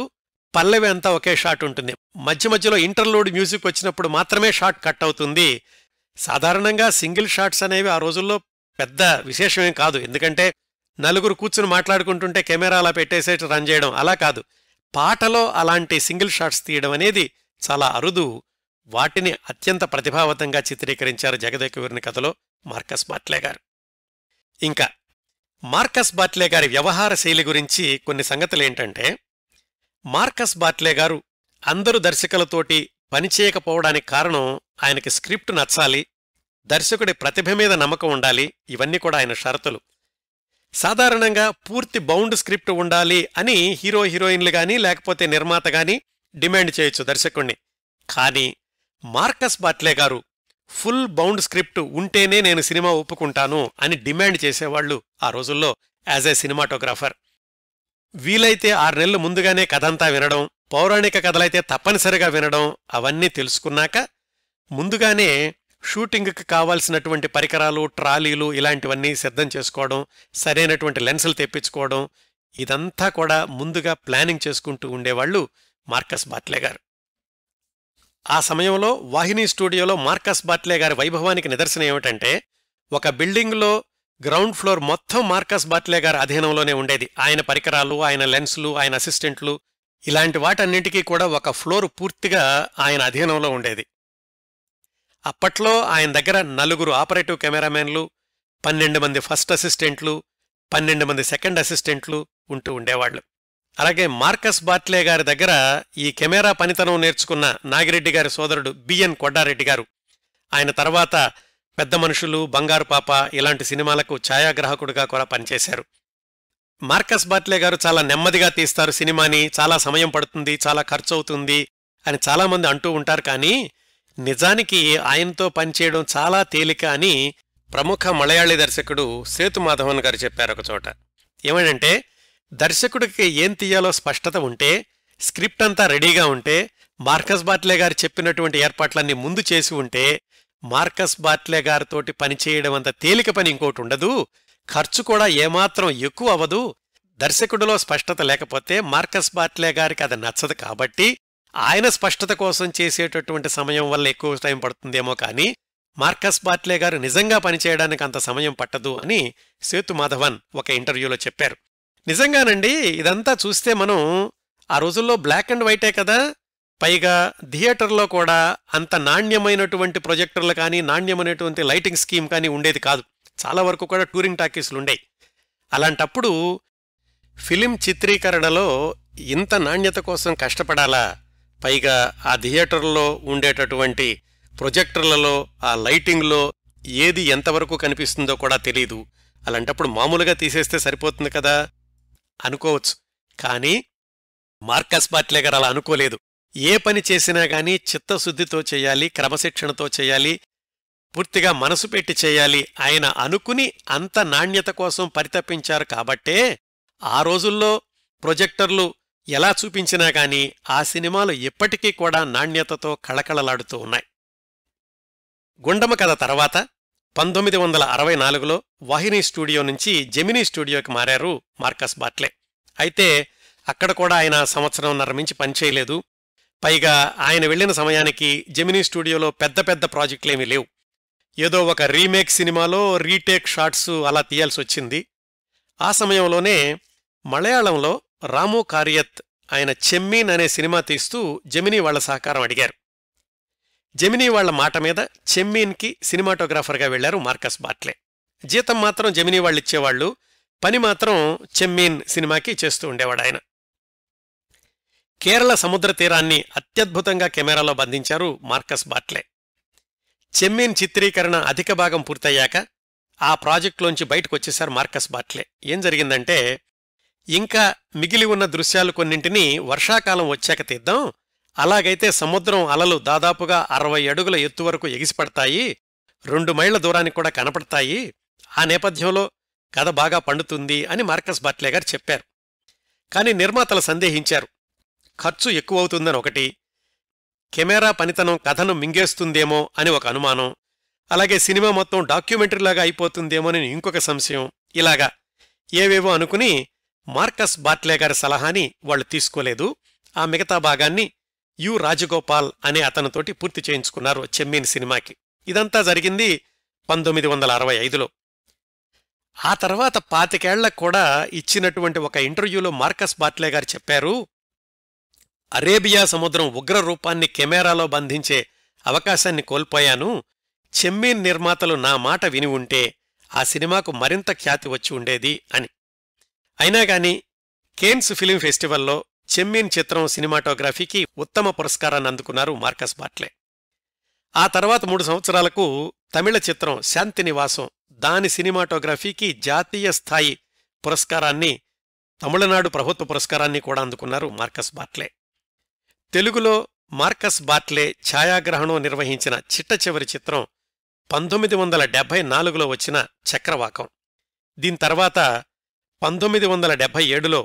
పల్లవి అంతా ఒకే షాట్ ఉంటుంది మధ్య మధ్యలో ఇంటర్లోడ్ మ్యూజిక్ వచ్చినప్పుడు మాత్రమే షాట్ కట్ అవుతుంది సాధారణంగా సింగిల్ షాట్స్ అనేవి ఆ రోజుల్లో పెద్ద విశేషమేం కాదు ఎందుకంటే నలుగురు కూర్చుని మాట్లాడుకుంటుంటే కెమెరా అలా పెట్టేసేట్టు రన్ చేయడం అలా కాదు పాటలో అలాంటి సింగిల్ షాట్స్ తీయడం అనేది చాలా అరుదు వాటిని అత్యంత ప్రతిభావంతంగా చిత్రీకరించారు జగదేకవీరుని కథలో మార్కస్ బాట్లే గారు ఇంకా మార్కస్ బాట్లే గారి వ్యవహార శైలి గురించి కొన్ని సంగతులేంటంటే మార్కస్ బాట్లే గారు అందరు దర్శకులతోటి పనిచేయకపోవడానికి కారణం ఆయనకి స్క్రిప్ట్ నచ్చాలి దర్శకుడి ప్రతిభ మీద నమ్మకం ఉండాలి ఇవన్నీ కూడా ఆయన షరతులు సాధారణంగా పూర్తి బౌండ్ స్క్రిప్ట్ ఉండాలి అని హీరో హీరోయిన్లు గాని లేకపోతే నిర్మాత గాని డిమాండ్ చేయొచ్చు దర్శకుణ్ణి కానీ మార్కస్ బాట్లే గారు ఫుల్ బౌండ్ స్క్రిప్ట్ ఉంటేనే నేను సినిమా ఒప్పుకుంటాను అని డిమాండ్ చేసేవాళ్లు ఆ రోజుల్లో యాజ్ ఏ సినిమాటోగ్రాఫర్ వీలైతే ఆరు నెలలు ముందుగానే కథంతా వినడం పౌరాణిక కథలైతే తప్పనిసరిగా వినడం అవన్నీ తెలుసుకున్నాక ముందుగానే షూటింగ్కి కావాల్సినటువంటి పరికరాలు ట్రాలీలు ఇలాంటివన్నీ సిద్ధం చేసుకోవడం సరైనటువంటి లెన్సులు తెప్పించుకోవడం ఇదంతా కూడా ముందుగా ప్లానింగ్ చేసుకుంటూ ఉండేవాళ్లు మార్కస్ బాట్లే గారు ఆ సమయంలో వాహిని స్టూడియోలో మార్కస్ బాట్లే గారి వైభవానికి నిదర్శనం ఏమిటంటే ఒక బిల్డింగ్లో గ్రౌండ్ ఫ్లోర్ మొత్తం మార్కస్ బాట్లే గారి అధీనంలోనే ఉండేది ఆయన పరికరాలు ఆయన లెన్సులు ఆయన అసిస్టెంట్లు ఇలాంటి వాటన్నింటికీ కూడా ఒక ఫ్లోర్ పూర్తిగా ఆయన అధీనంలో ఉండేది అప్పట్లో ఆయన దగ్గర నలుగురు ఆపరేటివ్ కెమెరామెన్లు పన్నెండు మంది ఫస్ట్ అసిస్టెంట్లు పన్నెండు మంది సెకండ్ అసిస్టెంట్లు ఉంటూ ఉండేవాళ్లు అలాగే మార్కస్ బాట్లే గారి దగ్గర ఈ కెమెరా పనితనం నేర్చుకున్న నాగిరెడ్డి గారి సోదరుడు బిఎన్ కొడ్డారెడ్డి గారు ఆయన తర్వాత పెద్ద మనుషులు బంగారు పాప ఇలాంటి సినిమాలకు ఛాయాగ్రాహకుడిగా కూడా పనిచేశారు మార్కస్ బాట్లే గారు చాలా నెమ్మదిగా తీస్తారు సినిమాని చాలా సమయం పడుతుంది చాలా ఖర్చు అవుతుంది అని చాలామంది అంటూ ఉంటారు కానీ నిజానికి ఆయనతో పనిచేయడం చాలా తేలిక అని ప్రముఖ మలయాళీ దర్శకుడు సేతు మాధవన్ గారు చెప్పారు ఒకచోట ఏమనంటే దర్శకుడికి ఏం తీయాలో స్పష్టత ఉంటే స్క్రిప్ట్ అంతా రెడీగా ఉంటే మార్కస్ బాట్లే గారు చెప్పినటువంటి ఏర్పాట్లన్నీ ముందు చేసి ఉంటే మార్కస్ బాట్లే గారితోటి పనిచేయడం అంత తేలిక పని ఇంకోటి ఉండదు ఖర్చు కూడా ఏమాత్రం ఎక్కువ అవదు దర్శకుడిలో స్పష్టత లేకపోతే మార్కస్ బాట్లే గారికి అది నచ్చదు కాబట్టి ఆయన స్పష్టత కోసం చేసేటటువంటి సమయం వల్ల ఎక్కువ టైం పడుతుందేమో కానీ మార్కస్ బాట్లే గారు నిజంగా పనిచేయడానికి అంత సమయం పట్టదు అని సేతు మాధవన్ ఒక ఇంటర్వ్యూలో చెప్పారు నిజంగానండి ఇదంతా చూస్తే మనం ఆ రోజుల్లో బ్లాక్ అండ్ వైటే కదా పైగా థియేటర్లో కూడా అంత నాణ్యమైనటువంటి ప్రొజెక్టర్లు కానీ నాణ్యమైనటువంటి లైటింగ్ స్కీమ్ కానీ ఉండేది కాదు చాలా వరకు కూడా టూరింగ్ టాకీస్లు ఉండేవి అలాంటప్పుడు ఫిలిం చిత్రీకరణలో ఇంత నాణ్యత కోసం కష్టపడాలా పైగా ఆ థియేటర్లో ఉండేటటువంటి ప్రొజెక్టర్లలో ఆ లైటింగ్లో ఏది ఎంతవరకు కనిపిస్తుందో కూడా తెలియదు అలాంటప్పుడు మామూలుగా తీసేస్తే సరిపోతుంది కదా అనుకోవచ్చు కానీ మార్కస్ బాట్లే గారు అలా అనుకోలేదు ఏ పని చేసినా గానీ చిత్తశుద్ధితో చేయాలి క్రమశిక్షణతో చేయాలి పూర్తిగా మనసు పెట్టి చేయాలి ఆయన అనుకుని అంత నాణ్యత కోసం పరితపించారు కాబట్టే ఆ రోజుల్లో ప్రొజెక్టర్లు ఎలా చూపించినా గాని ఆ సినిమాలు ఇప్పటికీ కూడా నాణ్యతతో కళకళలాడుతూ ఉన్నాయి గుండమ కథ తర్వాత పంతొమ్మిది వందల అరవై నాలుగులో వాహిని స్టూడియో నుంచి జెమినీ స్టూడియోకి మారారు మార్కస్ బాట్లే అయితే అక్కడ కూడా ఆయన సంవత్సరంన్నర మించి పనిచేయలేదు పైగా ఆయన వెళ్లిన సమయానికి జెమినీ స్టూడియోలో పెద్ద పెద్ద ప్రాజెక్టులేమీ లేవు ఏదో ఒక రీమేక్ సినిమాలో రీటేక్ షాట్స్ అలా తీయాల్సి వచ్చింది ఆ సమయంలోనే మలయాళంలో రాము కారియత్ ఆయన చెమ్మీన్ అనే సినిమా తీస్తూ జమినీ వాళ్ల సహకారం అడిగారు జమినీ వాళ్ల మాట మీద చెమ్మీన్కి సినిమాటోగ్రాఫర్గా వెళ్లారు మార్కస్ బాట్లే జీతం మాత్రం జమినీ వాళ్ళిచ్చేవాళ్లు పని మాత్రం చెమ్మీన్ సినిమాకి చేస్తూ ఉండేవాడు ఆయన కేరళ సముద్ర తీరాన్ని అత్యద్భుతంగా కెమెరాలో బంధించారు మార్కస్ బాట్లే చెమ్మిన్ చిత్రీకరణ అధిక భాగం పూర్తయ్యాక ఆ ప్రాజెక్టులోంచి బయటకొచ్చేశారు మార్కస్ బాట్లే ఏం జరిగిందంటే ఇంకా మిగిలి ఉన్న దృశ్యాలు కొన్నింటిని వర్షాకాలం వచ్చాక తీద్దాం అలాగైతే సముద్రం అలలు దాదాపుగా అరవై అడుగుల ఎత్తు వరకు ఎగిసిపడతాయి రెండు మైళ్ల దూరానికి కూడా కనపడతాయి ఆ నేపథ్యంలో కథ బాగా పండుతుంది అని మార్కస్ బాట్లే గారు చెప్పారు కానీ నిర్మాతలు సందేహించారు ఖర్చు ఎక్కువవుతుందని ఒకటి కెమెరా పనితనం కథను మింగేస్తుందేమో అని ఒక అనుమానం అలాగే సినిమా మొత్తం డాక్యుమెంటరీలాగా అయిపోతుందేమో అని ఇంకొక సంశయం ఇలాగా ఏవేవో అనుకుని మార్కస్ బాట్లే గారి సలహాని వాళ్లు తీసుకోలేదు ఆ మిగతా భాగాన్ని యు రాజగోపాల్ అనే అతనితోటి పూర్తి చేయించుకున్నారు చెమ్మీన్ సినిమాకి ఇదంతా జరిగింది పంతొమ్మిది వందల అరవై ఐదులో ఆ తర్వాత పాతికేళ్లకు కూడా ఇచ్చినటువంటి ఒక ఇంటర్వ్యూలో మార్కస్ బాట్లే గారు చెప్పారు అరేబియా సముద్రం ఉగ్ర రూపాన్ని కెమెరాలో బంధించే అవకాశాన్ని కోల్పోయాను చెమ్మీన్ నిర్మాతలు నా మాట విని ఉంటే ఆ సినిమాకు మరింత ఖ్యాతి వచ్చి ఉండేది అని అయినా గాని కేన్స్ ఫిలిం ఫెస్టివల్లో చెమ్మీన్ చిత్రం సినిమాటోగ్రఫీకి ఉత్తమ పురస్కారాన్ని అందుకున్నారు మార్కస్ బాట్లే ఆ తర్వాత మూడు సంవత్సరాలకు తమిళ చిత్రం శాంతి నివాసం దాని సినిమాటోగ్రఫీకి జాతీయ స్థాయి పురస్కారాన్ని తమిళనాడు ప్రభుత్వ పురస్కారాన్ని కూడా అందుకున్నారు మార్కస్ బాట్లే తెలుగులో మార్కస్ బాట్లే ఛాయాగ్రహణం నిర్వహించిన చిట్ట చివరి చిత్రం పంతొమ్మిది వందల డెబ్బై నాలుగులో వచ్చిన చక్రవాకం దీని తర్వాత పంతొమ్మిది వందల డెబ్బై ఏడులో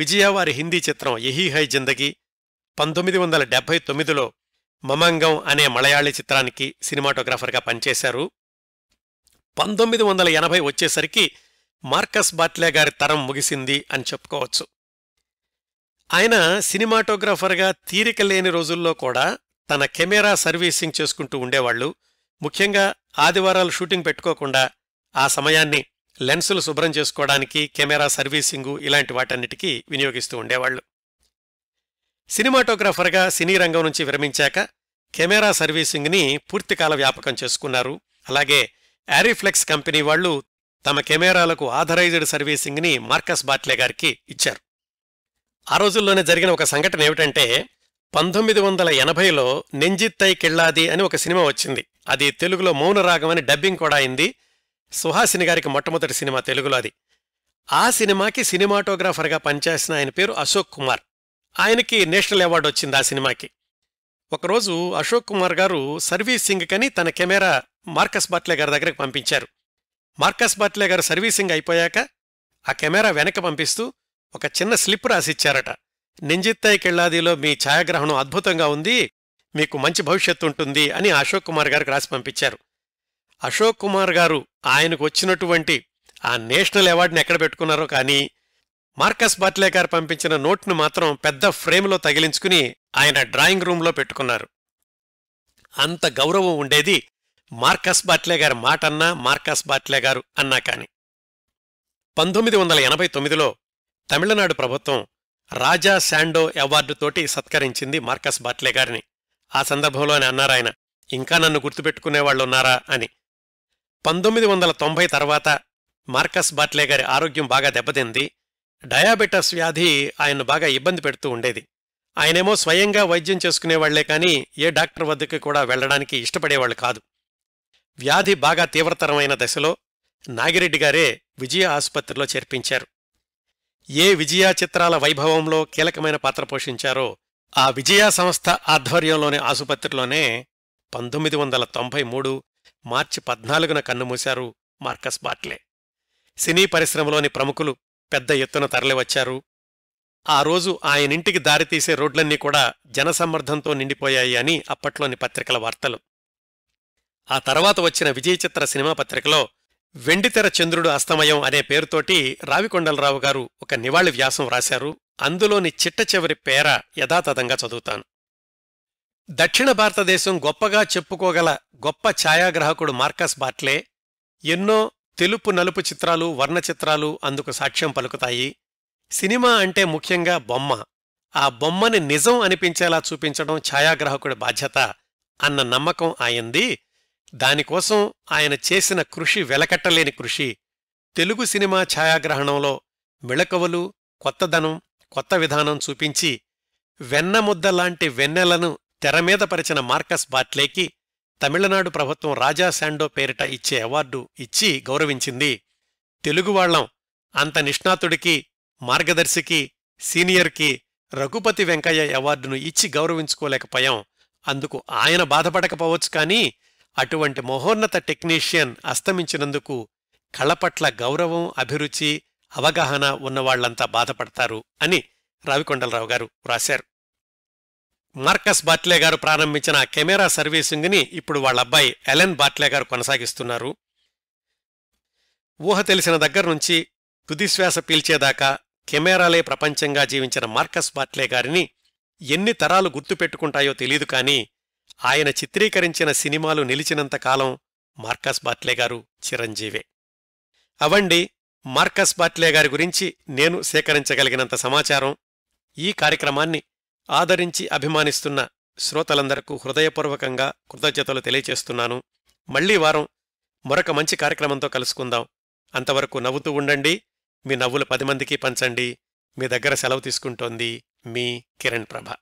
విజయవారి హిందీ చిత్రం ఎహీ హై జిందగీ పంతొమ్మిది వందల డెబ్బై తొమ్మిదిలో మమంగం అనే మలయాళీ చిత్రానికి సినిమాటోగ్రాఫర్గా పనిచేశారు పంతొమ్మిది వందల ఎనభై వచ్చేసరికి మార్కస్ బాట్లే గారి తరం ముగిసింది అని చెప్పుకోవచ్చు ఆయన సినిమాటోగ్రాఫర్గా తీరిక లేని రోజుల్లో కూడా తన కెమెరా సర్వీసింగ్ చేసుకుంటూ ఉండేవాళ్లు ముఖ్యంగా ఆదివారాలు షూటింగ్ పెట్టుకోకుండా ఆ సమయాన్ని లెన్సులు శుభ్రం చేసుకోవడానికి కెమెరా సర్వీసింగు ఇలాంటి వాటన్నిటికీ వినియోగిస్తూ ఉండేవాళ్లు సినిమాటోగ్రాఫర్గా సినీ రంగం నుంచి విరమించాక కెమెరా సర్వీసింగ్ని పూర్తికాల వ్యాపకం చేసుకున్నారు అలాగే యారిఫ్లెక్స్ కంపెనీ వాళ్లు తమ కెమెరాలకు ఆథరైజ్డ్ సర్వీసింగ్ని మార్కస్ బాట్లే గారికి ఇచ్చారు ఆ రోజుల్లోనే జరిగిన ఒక సంఘటన ఏమిటంటే పంతొమ్మిది వందల ఎనభైలో నెంజిత్తై కిళ్లాది అని ఒక సినిమా వచ్చింది అది తెలుగులో మౌనరాగం అని డబ్బింగ్ కూడా అయింది సుహాసిని గారికి మొట్టమొదటి సినిమా తెలుగులో అది ఆ సినిమాకి సినిమాటోగ్రాఫర్గా పనిచేసిన ఆయన పేరు అశోక్ కుమార్ ఆయనకి నేషనల్ అవార్డు వచ్చింది ఆ సినిమాకి ఒకరోజు అశోక్ కుమార్ గారు సర్వీసింగ్ కని తన కెమెరా మార్కస్ బాట్లే గారి దగ్గరకు పంపించారు మార్కస్ బాట్లే గారు సర్వీసింగ్ అయిపోయాక ఆ కెమెరా వెనక పంపిస్తూ ఒక చిన్న స్లిప్ రాసిచ్చారట నింజిత్తాయి కిళ్లాదిలో మీ ఛాయాగ్రహణం అద్భుతంగా ఉంది మీకు మంచి భవిష్యత్తు ఉంటుంది అని అశోక్ కుమార్ గారికి రాసి పంపించారు అశోక్ కుమార్ గారు ఆయనకు వచ్చినటువంటి ఆ నేషనల్ అవార్డుని ఎక్కడ పెట్టుకున్నారో కానీ మార్కస్ బాట్లే గారు పంపించిన నోట్ను మాత్రం పెద్ద ఫ్రేమ్లో తగిలించుకుని ఆయన డ్రాయింగ్ రూంలో పెట్టుకున్నారు అంత గౌరవం ఉండేది మార్కస్ బాట్లే గారి మాటన్నా మార్కస్ బాట్లే గారు అన్నా కాని పంతొమ్మిది వందల ఎనభై తొమ్మిదిలో తమిళనాడు ప్రభుత్వం రాజా శాండో అవార్డుతోటి సత్కరించింది మార్కస్ బాట్లే గారిని ఆ సందర్భంలోనే అన్నారాయన ఇంకా నన్ను గుర్తుపెట్టుకునేవాళ్లున్నారా అని పంతొమ్మిది వందల తొంభై తర్వాత మార్కస్ బాట్లే గారి ఆరోగ్యం బాగా దెబ్బతింది డయాబెటస్ వ్యాధి ఆయన్ను బాగా ఇబ్బంది పెడుతూ ఉండేది ఆయనేమో స్వయంగా వైద్యం చేసుకునేవాళ్లే కాని ఏ డాక్టర్ వద్దకు కూడా వెళ్లడానికి ఇష్టపడేవాళ్లు కాదు వ్యాధి బాగా తీవ్రతరమైన దశలో నాగిరెడ్డి గారే విజయ ఆసుపత్రిలో చేర్పించారు ఏ విజయా చిత్రాల వైభవంలో కీలకమైన పాత్ర పోషించారో ఆ విజయా సంస్థ ఆధ్వర్యంలోని ఆసుపత్రిలోనే పంతొమ్మిది వందల తొంభై మూడు మార్చి పద్నాలుగున కన్నుమూశారు మార్కస్ బాట్లే సినీ పరిశ్రమలోని ప్రముఖులు పెద్ద ఎత్తున తరలివచ్చారు ఆ రోజు ఆయనింటికి దారితీసే రోడ్లన్నీ కూడా జనసమ్మర్ధంతో నిండిపోయాయి అని అప్పట్లోని పత్రికల వార్తలు ఆ తర్వాత వచ్చిన విజయ చిత్ర సినిమా పత్రికలో వెండితెర చంద్రుడు అస్తమయం అనే పేరుతోటి రావికొండలరావు గారు ఒక నివాళి వ్యాసం రాశారు అందులోని చిట్ట చివరి పేర యథాతథంగా చదువుతాను దక్షిణ భారతదేశం గొప్పగా చెప్పుకోగల గొప్ప ఛాయాగ్రాహకుడు మార్కస్ బాట్లే ఎన్నో తెలుపు నలుపు చిత్రాలు వర్ణచిత్రాలు అందుకు సాక్ష్యం పలుకుతాయి సినిమా అంటే ముఖ్యంగా బొమ్మ ఆ బొమ్మని నిజం అనిపించేలా చూపించడం ఛాయాగ్రాహకుడి బాధ్యత అన్న నమ్మకం ఆయంది దానికోసం ఆయన చేసిన కృషి వెలకట్టలేని కృషి తెలుగు సినిమా ఛాయాగ్రహణంలో మిళకవలు కొత్తదనం కొత్త విధానం చూపించి వెన్నముద్దలాంటి వెన్నెలను తెరమీద పరిచిన మార్కస్ బాట్లేకి తమిళనాడు ప్రభుత్వం రాజా శాండో పేరిట ఇచ్చే అవార్డు ఇచ్చి గౌరవించింది తెలుగువాళ్లం అంత నిష్ణాతుడికి మార్గదర్శికి సీనియర్కి రఘుపతి వెంకయ్య అవార్డును ఇచ్చి గౌరవించుకోలేకపోయాం అందుకు ఆయన బాధపడకపోవచ్చు కానీ అటువంటి మహోన్నత టెక్నీషియన్ అస్తమించినందుకు కళపట్ల గౌరవం అభిరుచి అవగాహన ఉన్నవాళ్లంతా బాధపడతారు అని రావికొండలరావు గారు వ్రాశారు మార్కస్ బాట్లే గారు ప్రారంభించిన కెమెరా సర్వీసింగ్ని ఇప్పుడు వాళ్ళ అబ్బాయి ఎలెన్ బాట్లే గారు కొనసాగిస్తున్నారు ఊహ తెలిసిన దగ్గర నుంచి తుదిశ్వాస పీల్చేదాకా కెమెరాలే ప్రపంచంగా జీవించిన మార్కస్ బాట్లే గారిని ఎన్ని తరాలు గుర్తుపెట్టుకుంటాయో తెలీదు కానీ ఆయన చిత్రీకరించిన సినిమాలు నిలిచినంత కాలం మార్కస్ బాట్లే గారు చిరంజీవే అవండి మార్కస్ బాట్లే గారి గురించి నేను సేకరించగలిగినంత సమాచారం ఈ కార్యక్రమాన్ని ఆదరించి అభిమానిస్తున్న శ్రోతలందరకు హృదయపూర్వకంగా కృతజ్ఞతలు తెలియచేస్తున్నాను మళ్లీ వారం మరొక మంచి కార్యక్రమంతో కలుసుకుందాం అంతవరకు నవ్వుతూ ఉండండి మీ నవ్వులు పది మందికి పంచండి మీ దగ్గర సెలవు తీసుకుంటోంది మీ కిరణ్ ప్రభ